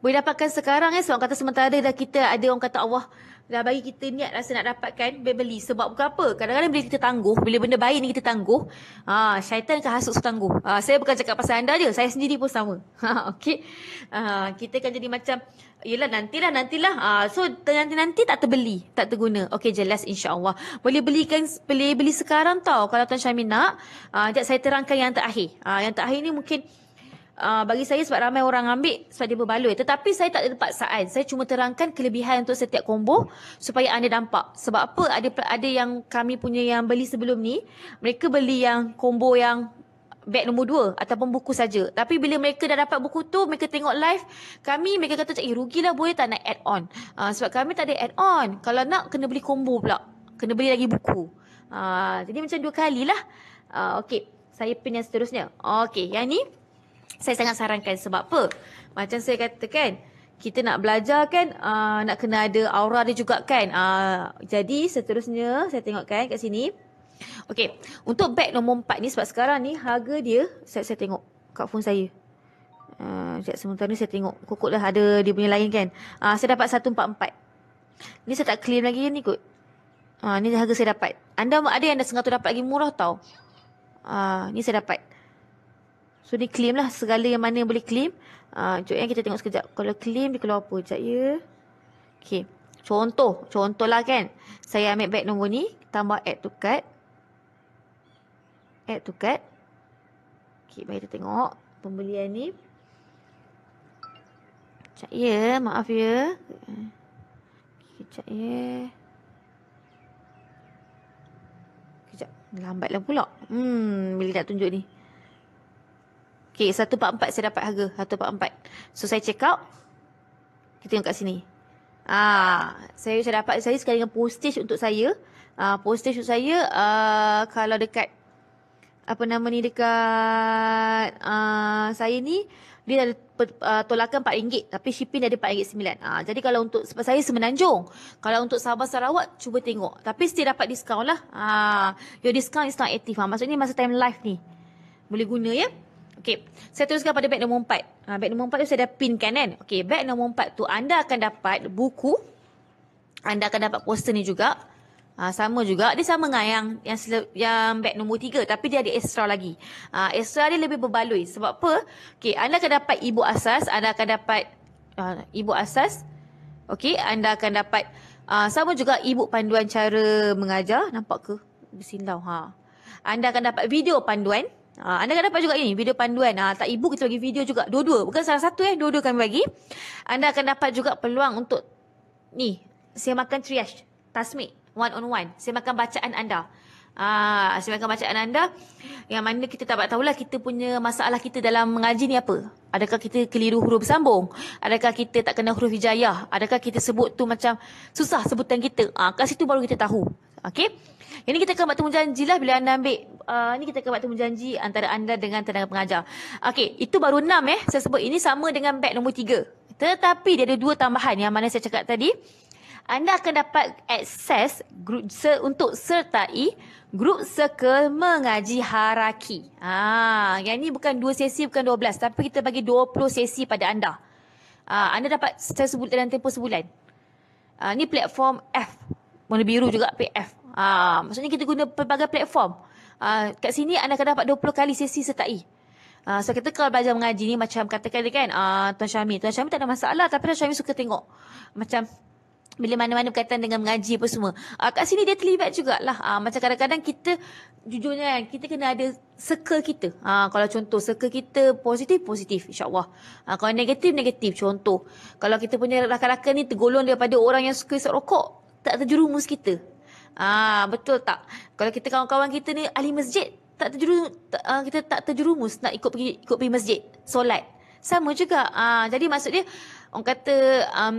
A: Boleh dapatkan sekarang eh sebab kata sementara dah kita ada orang kata Allah... Oh, dah bagi kita niat rasa nak dapatkan beli, sebab bukan apa kadang-kadang bila kita tangguh bila benda baik ni kita tangguh ha syaitan akan hasut tangguh ha, saya bukan cakap pasal anda je saya sendiri pun sama ha okey ha, kita akan jadi macam Yelah nantilah nantilah ha, So nanti-nanti tak terbeli Tak terguna Okay jelas insyaAllah Boleh belikan Boleh beli sekarang tau Kalau Tuan Syamin nak ha, Sekejap saya terangkan yang terakhir ha, Yang terakhir ni mungkin Uh, bagi saya sebab ramai orang ambil sebab dia berbaloi. Tetapi saya tak ada tempat saat. Saya cuma terangkan kelebihan untuk setiap combo supaya anda nampak. Sebab apa ada ada yang kami punya yang beli sebelum ni. Mereka beli yang combo yang bag nombor dua ataupun buku saja. Tapi bila mereka dah dapat buku tu, mereka tengok live kami, mereka kata, eh rugilah boleh tak nak add on. Uh, ah, sebab kami tak ada add on. Kalau nak, kena beli combo pula. Kena beli lagi buku. Uh, jadi macam dua kalilah. Uh, okay. Saya pin yang seterusnya. Okay. Yang ni, saya sangat sarankan sebab apa? Macam saya kata kan, kita nak belajar kan, uh, nak kena ada aura dia juga kan. Uh, jadi seterusnya saya tengok kan kat sini. Okey, untuk bag nombor empat ni sebab sekarang ni harga dia, saya, saya tengok kat phone saya. Uh, ah, sementara ni saya tengok. Kukuk dah ada dia punya lain kan. Uh, saya dapat 144. Ni saya tak claim lagi ni kot. Uh, ni harga saya dapat. Anda ada yang dah tu dapat lagi murah tau. Uh, ni saya dapat. So ni claim lah segala yang mana yang boleh claim. Ah uh, jom eh, kita tengok sekejap. Kalau claim dia keluar apa? Sekejap ya. Okey. Contoh, contohlah kan. Saya ambil back nombor ni, tambah add to cart. Add to cart. Okey, mari kita tengok pembelian ni. Sekejap ya, maaf ya. Sekejap ya. Sekejap, lambatlah pula. Hmm, bila nak tunjuk ni. Okay, 144 saya dapat harga. 144. So, saya check out. Kita tengok kat sini. Ah, saya saya dapat saya sekali dengan postage untuk saya. Ah, postage untuk saya ah, kalau dekat apa nama ni dekat ah, saya ni dia ada per, ah, tolakan RM4 tapi shipping dia ada RM4.9. Ah, jadi kalau untuk sebab saya semenanjung. Kalau untuk Sabah Sarawak cuba tengok. Tapi still dapat diskaun lah. Ah, your discount is not active. Ah. Maksudnya masa time live ni. Boleh guna ya. Okey. Saya teruskan pada beg nombor 4. Ha, beg nombor 4 tu saya dah pin kan kan. Okey. Beg nombor 4 tu anda akan dapat buku. Anda akan dapat poster ni juga. Ha, sama juga. Dia sama dengan yang, yang, yang beg nombor 3. Tapi dia ada extra lagi. Ha, extra dia lebih berbaloi. Sebab apa? Okay, Anda akan dapat ibu asas. Anda akan dapat uh, ha, ibu asas. Okay, Anda akan dapat uh, sama juga ibu panduan cara mengajar. Nampak ke? Bersilau. Ha. Anda akan dapat video panduan. Uh, anda akan dapat juga ini video panduan. Uh, tak ibu kita bagi video juga. Dua-dua. Bukan salah satu eh. Dua-dua kami bagi. Anda akan dapat juga peluang untuk ni. Saya makan triage. Tasmik. One on one. Saya makan bacaan anda. Ah, saya makan bacaan anda Yang mana kita tak tahulah Kita punya masalah kita dalam mengaji ni apa Adakah kita keliru huruf sambung Adakah kita tak kena huruf hijayah Adakah kita sebut tu macam Susah sebutan kita Ah, Kat situ baru kita tahu Okay Ini kita akan buat temu lah Bila anda ambil uh, ni kita akan temu janji antara anda dengan tenaga pengajar. Okey, itu baru enam eh. Saya sebut ini sama dengan bag nombor tiga. Tetapi dia ada dua tambahan yang mana saya cakap tadi. Anda akan dapat akses group ser- untuk sertai group circle mengaji haraki. Ha, yang ini bukan dua sesi, bukan dua belas. Tapi kita bagi dua puluh sesi pada anda. Ha, anda dapat saya sebut dalam tempoh sebulan. Ha, platform F. Warna biru juga PF. Ha, maksudnya kita guna pelbagai platform uh, kat sini anda akan dapat 20 kali sesi setai. Uh, ah, so kita kalau belajar mengaji ni macam katakan dia kan uh, Tuan Syami. Tuan Syami tak ada masalah tapi Tuan Syami suka tengok. Macam bila mana-mana berkaitan dengan mengaji apa semua. Uh, kat sini dia terlibat jugalah. Uh, macam kadang-kadang kita jujurnya kan kita kena ada circle kita. Ha, kalau contoh circle kita positif, positif insyaAllah. Ha, kalau negatif, negatif. Contoh kalau kita punya rakan-rakan ni tergolong daripada orang yang suka isap rokok, tak terjerumus kita. Ah betul tak? Kalau kita kawan-kawan kita ni ahli masjid, tak terjerumus uh, ah, kita tak terjerumus nak ikut pergi ikut pergi masjid solat. Sama juga. Ah jadi maksud dia orang kata um,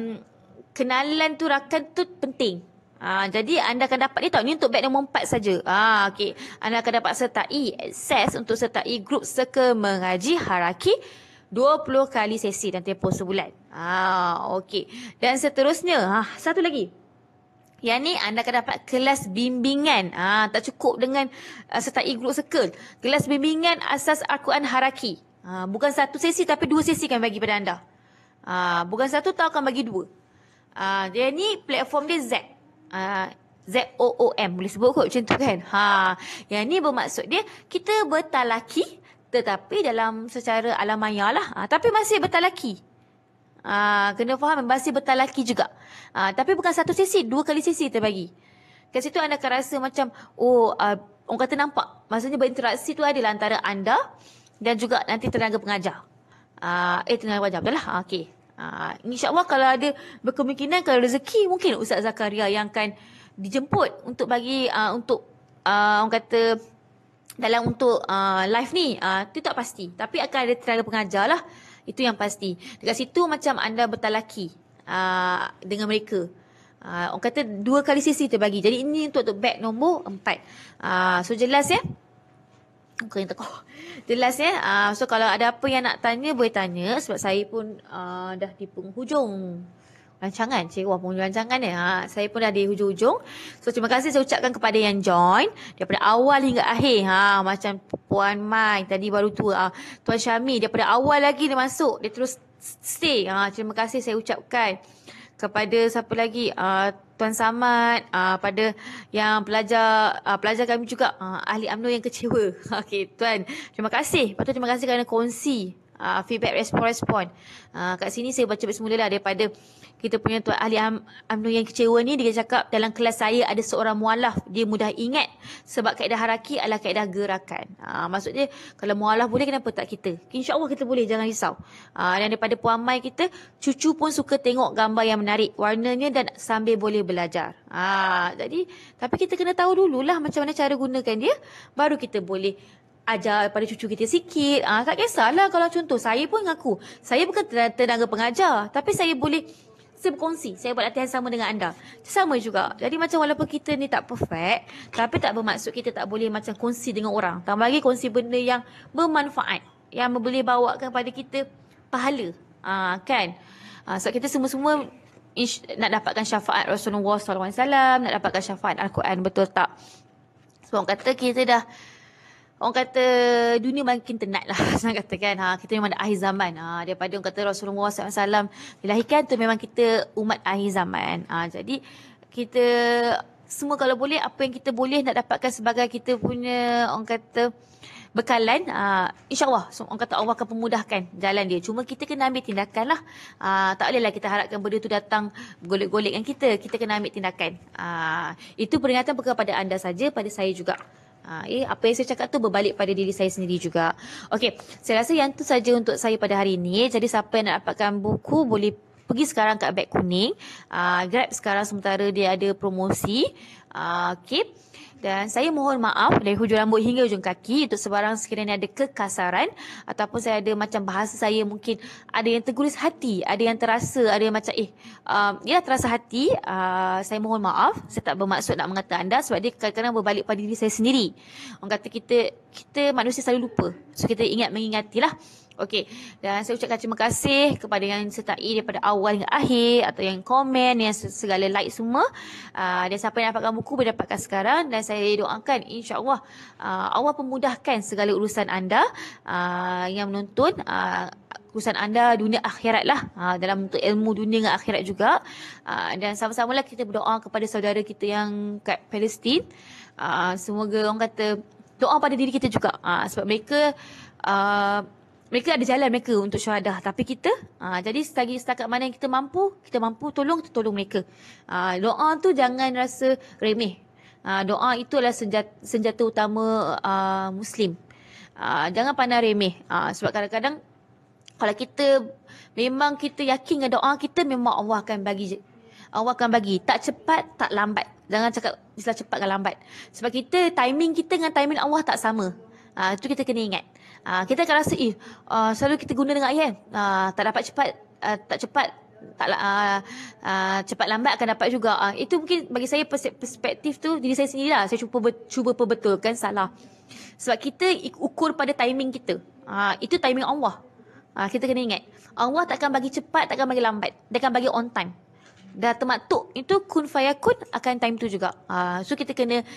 A: kenalan tu rakan tu penting. Ha, jadi anda akan dapat ni tau ni untuk bag nombor empat saja. Ha, ah, okay. Anda akan dapat sertai akses untuk sertai grup seke mengaji haraki 20 kali sesi dan tempoh sebulan. Ha, okay. Dan seterusnya, ha, satu lagi. Yang ni anda akan dapat kelas bimbingan. Ah ha, tak cukup dengan uh, ah, sertai group circle. Kelas bimbingan asas al Haraki. Ha, bukan satu sesi tapi dua sesi kan bagi pada anda. Ha, bukan satu tau akan bagi dua. Ah ha, yang ni platform dia Z. ha, Z-O-O-M. Boleh sebut kot macam tu kan? Ha. Yang ni bermaksud dia kita bertalaki tetapi dalam secara alamaya lah. Ha, tapi masih bertalaki. Ah, kena faham masih betul laki juga. Ah, tapi bukan satu sisi, dua kali sesi terbagi. Kat situ anda akan rasa macam, oh, ah, orang kata nampak. Maksudnya berinteraksi tu adalah antara anda dan juga nanti tenaga pengajar. Ah, eh, tenaga pengajar. Betul lah. Ah, Okey. Ah, InsyaAllah kalau ada berkemungkinan, kalau rezeki mungkin Ustaz Zakaria yang akan dijemput untuk bagi, ah, untuk ah, orang kata dalam untuk uh, live ni uh, tu tak pasti tapi akan ada tenaga pengajar lah itu yang pasti. Dekat situ macam anda bertalaki uh, dengan mereka. Uh, orang kata dua kali sisi terbagi. Jadi ini untuk, untuk bag nombor empat. Uh, so jelas ya. Muka yang Jelas ya. Uh, so kalau ada apa yang nak tanya, boleh tanya. Sebab saya pun uh, dah di penghujung rancangan cikgu wah punya rancangan ni ha saya pun dah di hujung-hujung so terima kasih saya ucapkan kepada yang join daripada awal hingga akhir ha macam puan mai tadi baru tua ha. tuan syami daripada awal lagi dia masuk dia terus stay ha terima kasih saya ucapkan kepada siapa lagi uh, tuan samad uh, pada yang pelajar uh, pelajar kami juga uh, ahli amno yang kecewa okey tuan terima kasih patut terima kasih kerana kongsi uh, feedback respon respon. Uh, ah, kat sini saya baca semula lah daripada kita punya tuan ahli amnu yang kecewa ni dia cakap dalam kelas saya ada seorang mualaf dia mudah ingat sebab kaedah haraki adalah kaedah gerakan. Uh, maksudnya kalau mualaf boleh kenapa tak kita? InsyaAllah kita boleh jangan risau. Uh, dan daripada puan mai kita cucu pun suka tengok gambar yang menarik warnanya dan sambil boleh belajar. Ah, jadi tapi kita kena tahu dululah macam mana cara gunakan dia baru kita boleh ajar pada cucu kita sikit. Ah, tak kisahlah kalau contoh saya pun mengaku. Saya bukan tenaga pengajar. Tapi saya boleh saya berkongsi. Saya buat latihan sama dengan anda. Sama juga. Jadi macam walaupun kita ni tak perfect. Tapi tak bermaksud kita tak boleh macam kongsi dengan orang. tak lagi kongsi benda yang bermanfaat. Yang boleh bawa kepada kita pahala. Ah, kan? Ah, sebab kita semua-semua nak dapatkan syafaat Rasulullah SAW. Nak dapatkan syafaat Al-Quran. Betul tak? Sebab kata kita dah orang kata dunia makin tenat lah senang kata ha, kita memang ada akhir zaman ha, daripada orang kata Rasulullah SAW dilahirkan tu memang kita umat akhir zaman ha, jadi kita semua kalau boleh apa yang kita boleh nak dapatkan sebagai kita punya orang kata bekalan uh, insyaallah so, orang kata Allah akan pemudahkan jalan dia cuma kita kena ambil tindakan lah uh, tak bolehlah kita harapkan benda tu datang golek-golek kan kita kita kena ambil tindakan uh, itu peringatan kepada anda saja pada saya juga Ha, eh, apa yang saya cakap tu berbalik pada diri saya sendiri juga. Okey, saya rasa yang tu saja untuk saya pada hari ini. Jadi siapa yang nak dapatkan buku boleh pergi sekarang kat beg kuning. Uh, grab sekarang sementara dia ada promosi. Uh, Okey. Dan saya mohon maaf dari hujung rambut hingga hujung kaki untuk sebarang sekiranya ada kekasaran ataupun saya ada macam bahasa saya mungkin ada yang tergulis hati, ada yang terasa, ada yang macam eh, uh, um, ialah ya, terasa hati, uh, saya mohon maaf. Saya tak bermaksud nak mengata anda sebab dia kadang-kadang berbalik pada diri saya sendiri. Orang kata kita, kita manusia selalu lupa. So kita ingat mengingatilah. Okey. Dan saya ucapkan terima kasih kepada yang sertai daripada awal hingga akhir atau yang komen, yang segala like semua. Uh, dan siapa yang dapatkan buku boleh dapatkan sekarang. Dan saya doakan insyaAllah uh, Allah pemudahkan segala urusan anda uh, yang menonton. Uh, urusan anda dunia akhirat lah dalam untuk ilmu dunia dengan akhirat juga dan sama-sama lah kita berdoa kepada saudara kita yang kat Palestin semoga orang kata doa pada diri kita juga sebab mereka mereka ada jalan mereka untuk syuhadah tapi kita ha, jadi setagi setakat mana yang kita mampu kita mampu tolong kita tolong mereka ha, doa tu jangan rasa remeh ha, doa itu adalah senjata, senjata utama ha, muslim ha, jangan pandang remeh ha, sebab kadang-kadang kalau kita memang kita yakin dengan doa kita memang Allah akan bagi Allah akan bagi tak cepat tak lambat jangan cakap istilah cepat dengan lambat sebab kita timing kita dengan timing Allah tak sama Ah, itu uh, kita kena ingat. Uh, kita akan rasa, eh, uh, selalu kita guna dengan ayah. Eh. Uh, tak dapat cepat, uh, tak cepat, tak uh, uh, cepat lambat akan dapat juga. Uh, itu mungkin bagi saya perspektif tu diri saya sendirilah. Saya cuba, cuba perbetulkan salah. Sebab kita ukur pada timing kita. Uh, itu timing Allah. Uh, kita kena ingat. Allah takkan bagi cepat, takkan bagi lambat. Dia akan bagi on time. Dah termaktuk itu kun fayakun akan time tu juga. Uh, so kita kena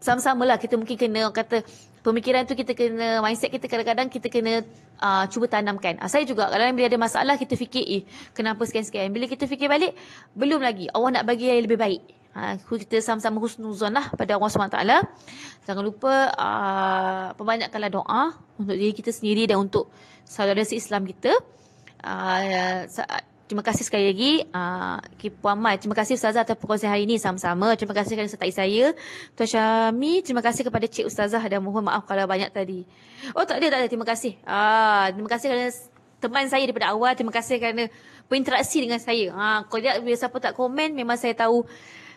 A: sama sama lah kita mungkin kena kata pemikiran tu kita kena mindset kita kadang-kadang kita kena uh, cuba tanamkan. Uh, saya juga kadang-kadang bila ada masalah kita fikir eh kenapa sekian-sekian. Bila kita fikir balik belum lagi Allah nak bagi yang lebih baik. Ha, kita sama-sama husnuzan lah pada Allah SWT. Jangan lupa uh, perbanyakkanlah doa untuk diri kita sendiri dan untuk saudara saudara Islam kita. Uh, Terima kasih sekali lagi uh, Puan Mai. Terima kasih Ustazah atas perkongsian hari ini sama-sama. Terima kasih kerana sertai saya. Tuan Syami, terima kasih kepada Cik Ustazah dan mohon maaf kalau banyak tadi. Oh tak ada, tak ada. Terima kasih. Ah, uh, terima kasih kerana teman saya daripada awal. Terima kasih kerana berinteraksi dengan saya. Ah, uh, kalau tak, bila siapa tak komen, memang saya tahu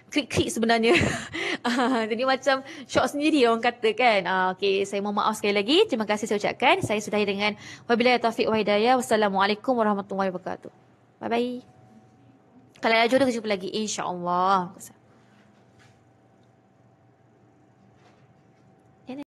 A: krik krik sebenarnya. Ah, jadi macam shock sendiri orang kata kan. Ah, uh, okay, saya mohon maaf sekali lagi. Terima kasih saya ucapkan. Saya sudahi dengan Wabila Taufiq Wahidaya. Wassalamualaikum warahmatullahi wabarakatuh. Bye-bye. Kalau ada jodoh, jumpa lagi. InsyaAllah. Allah.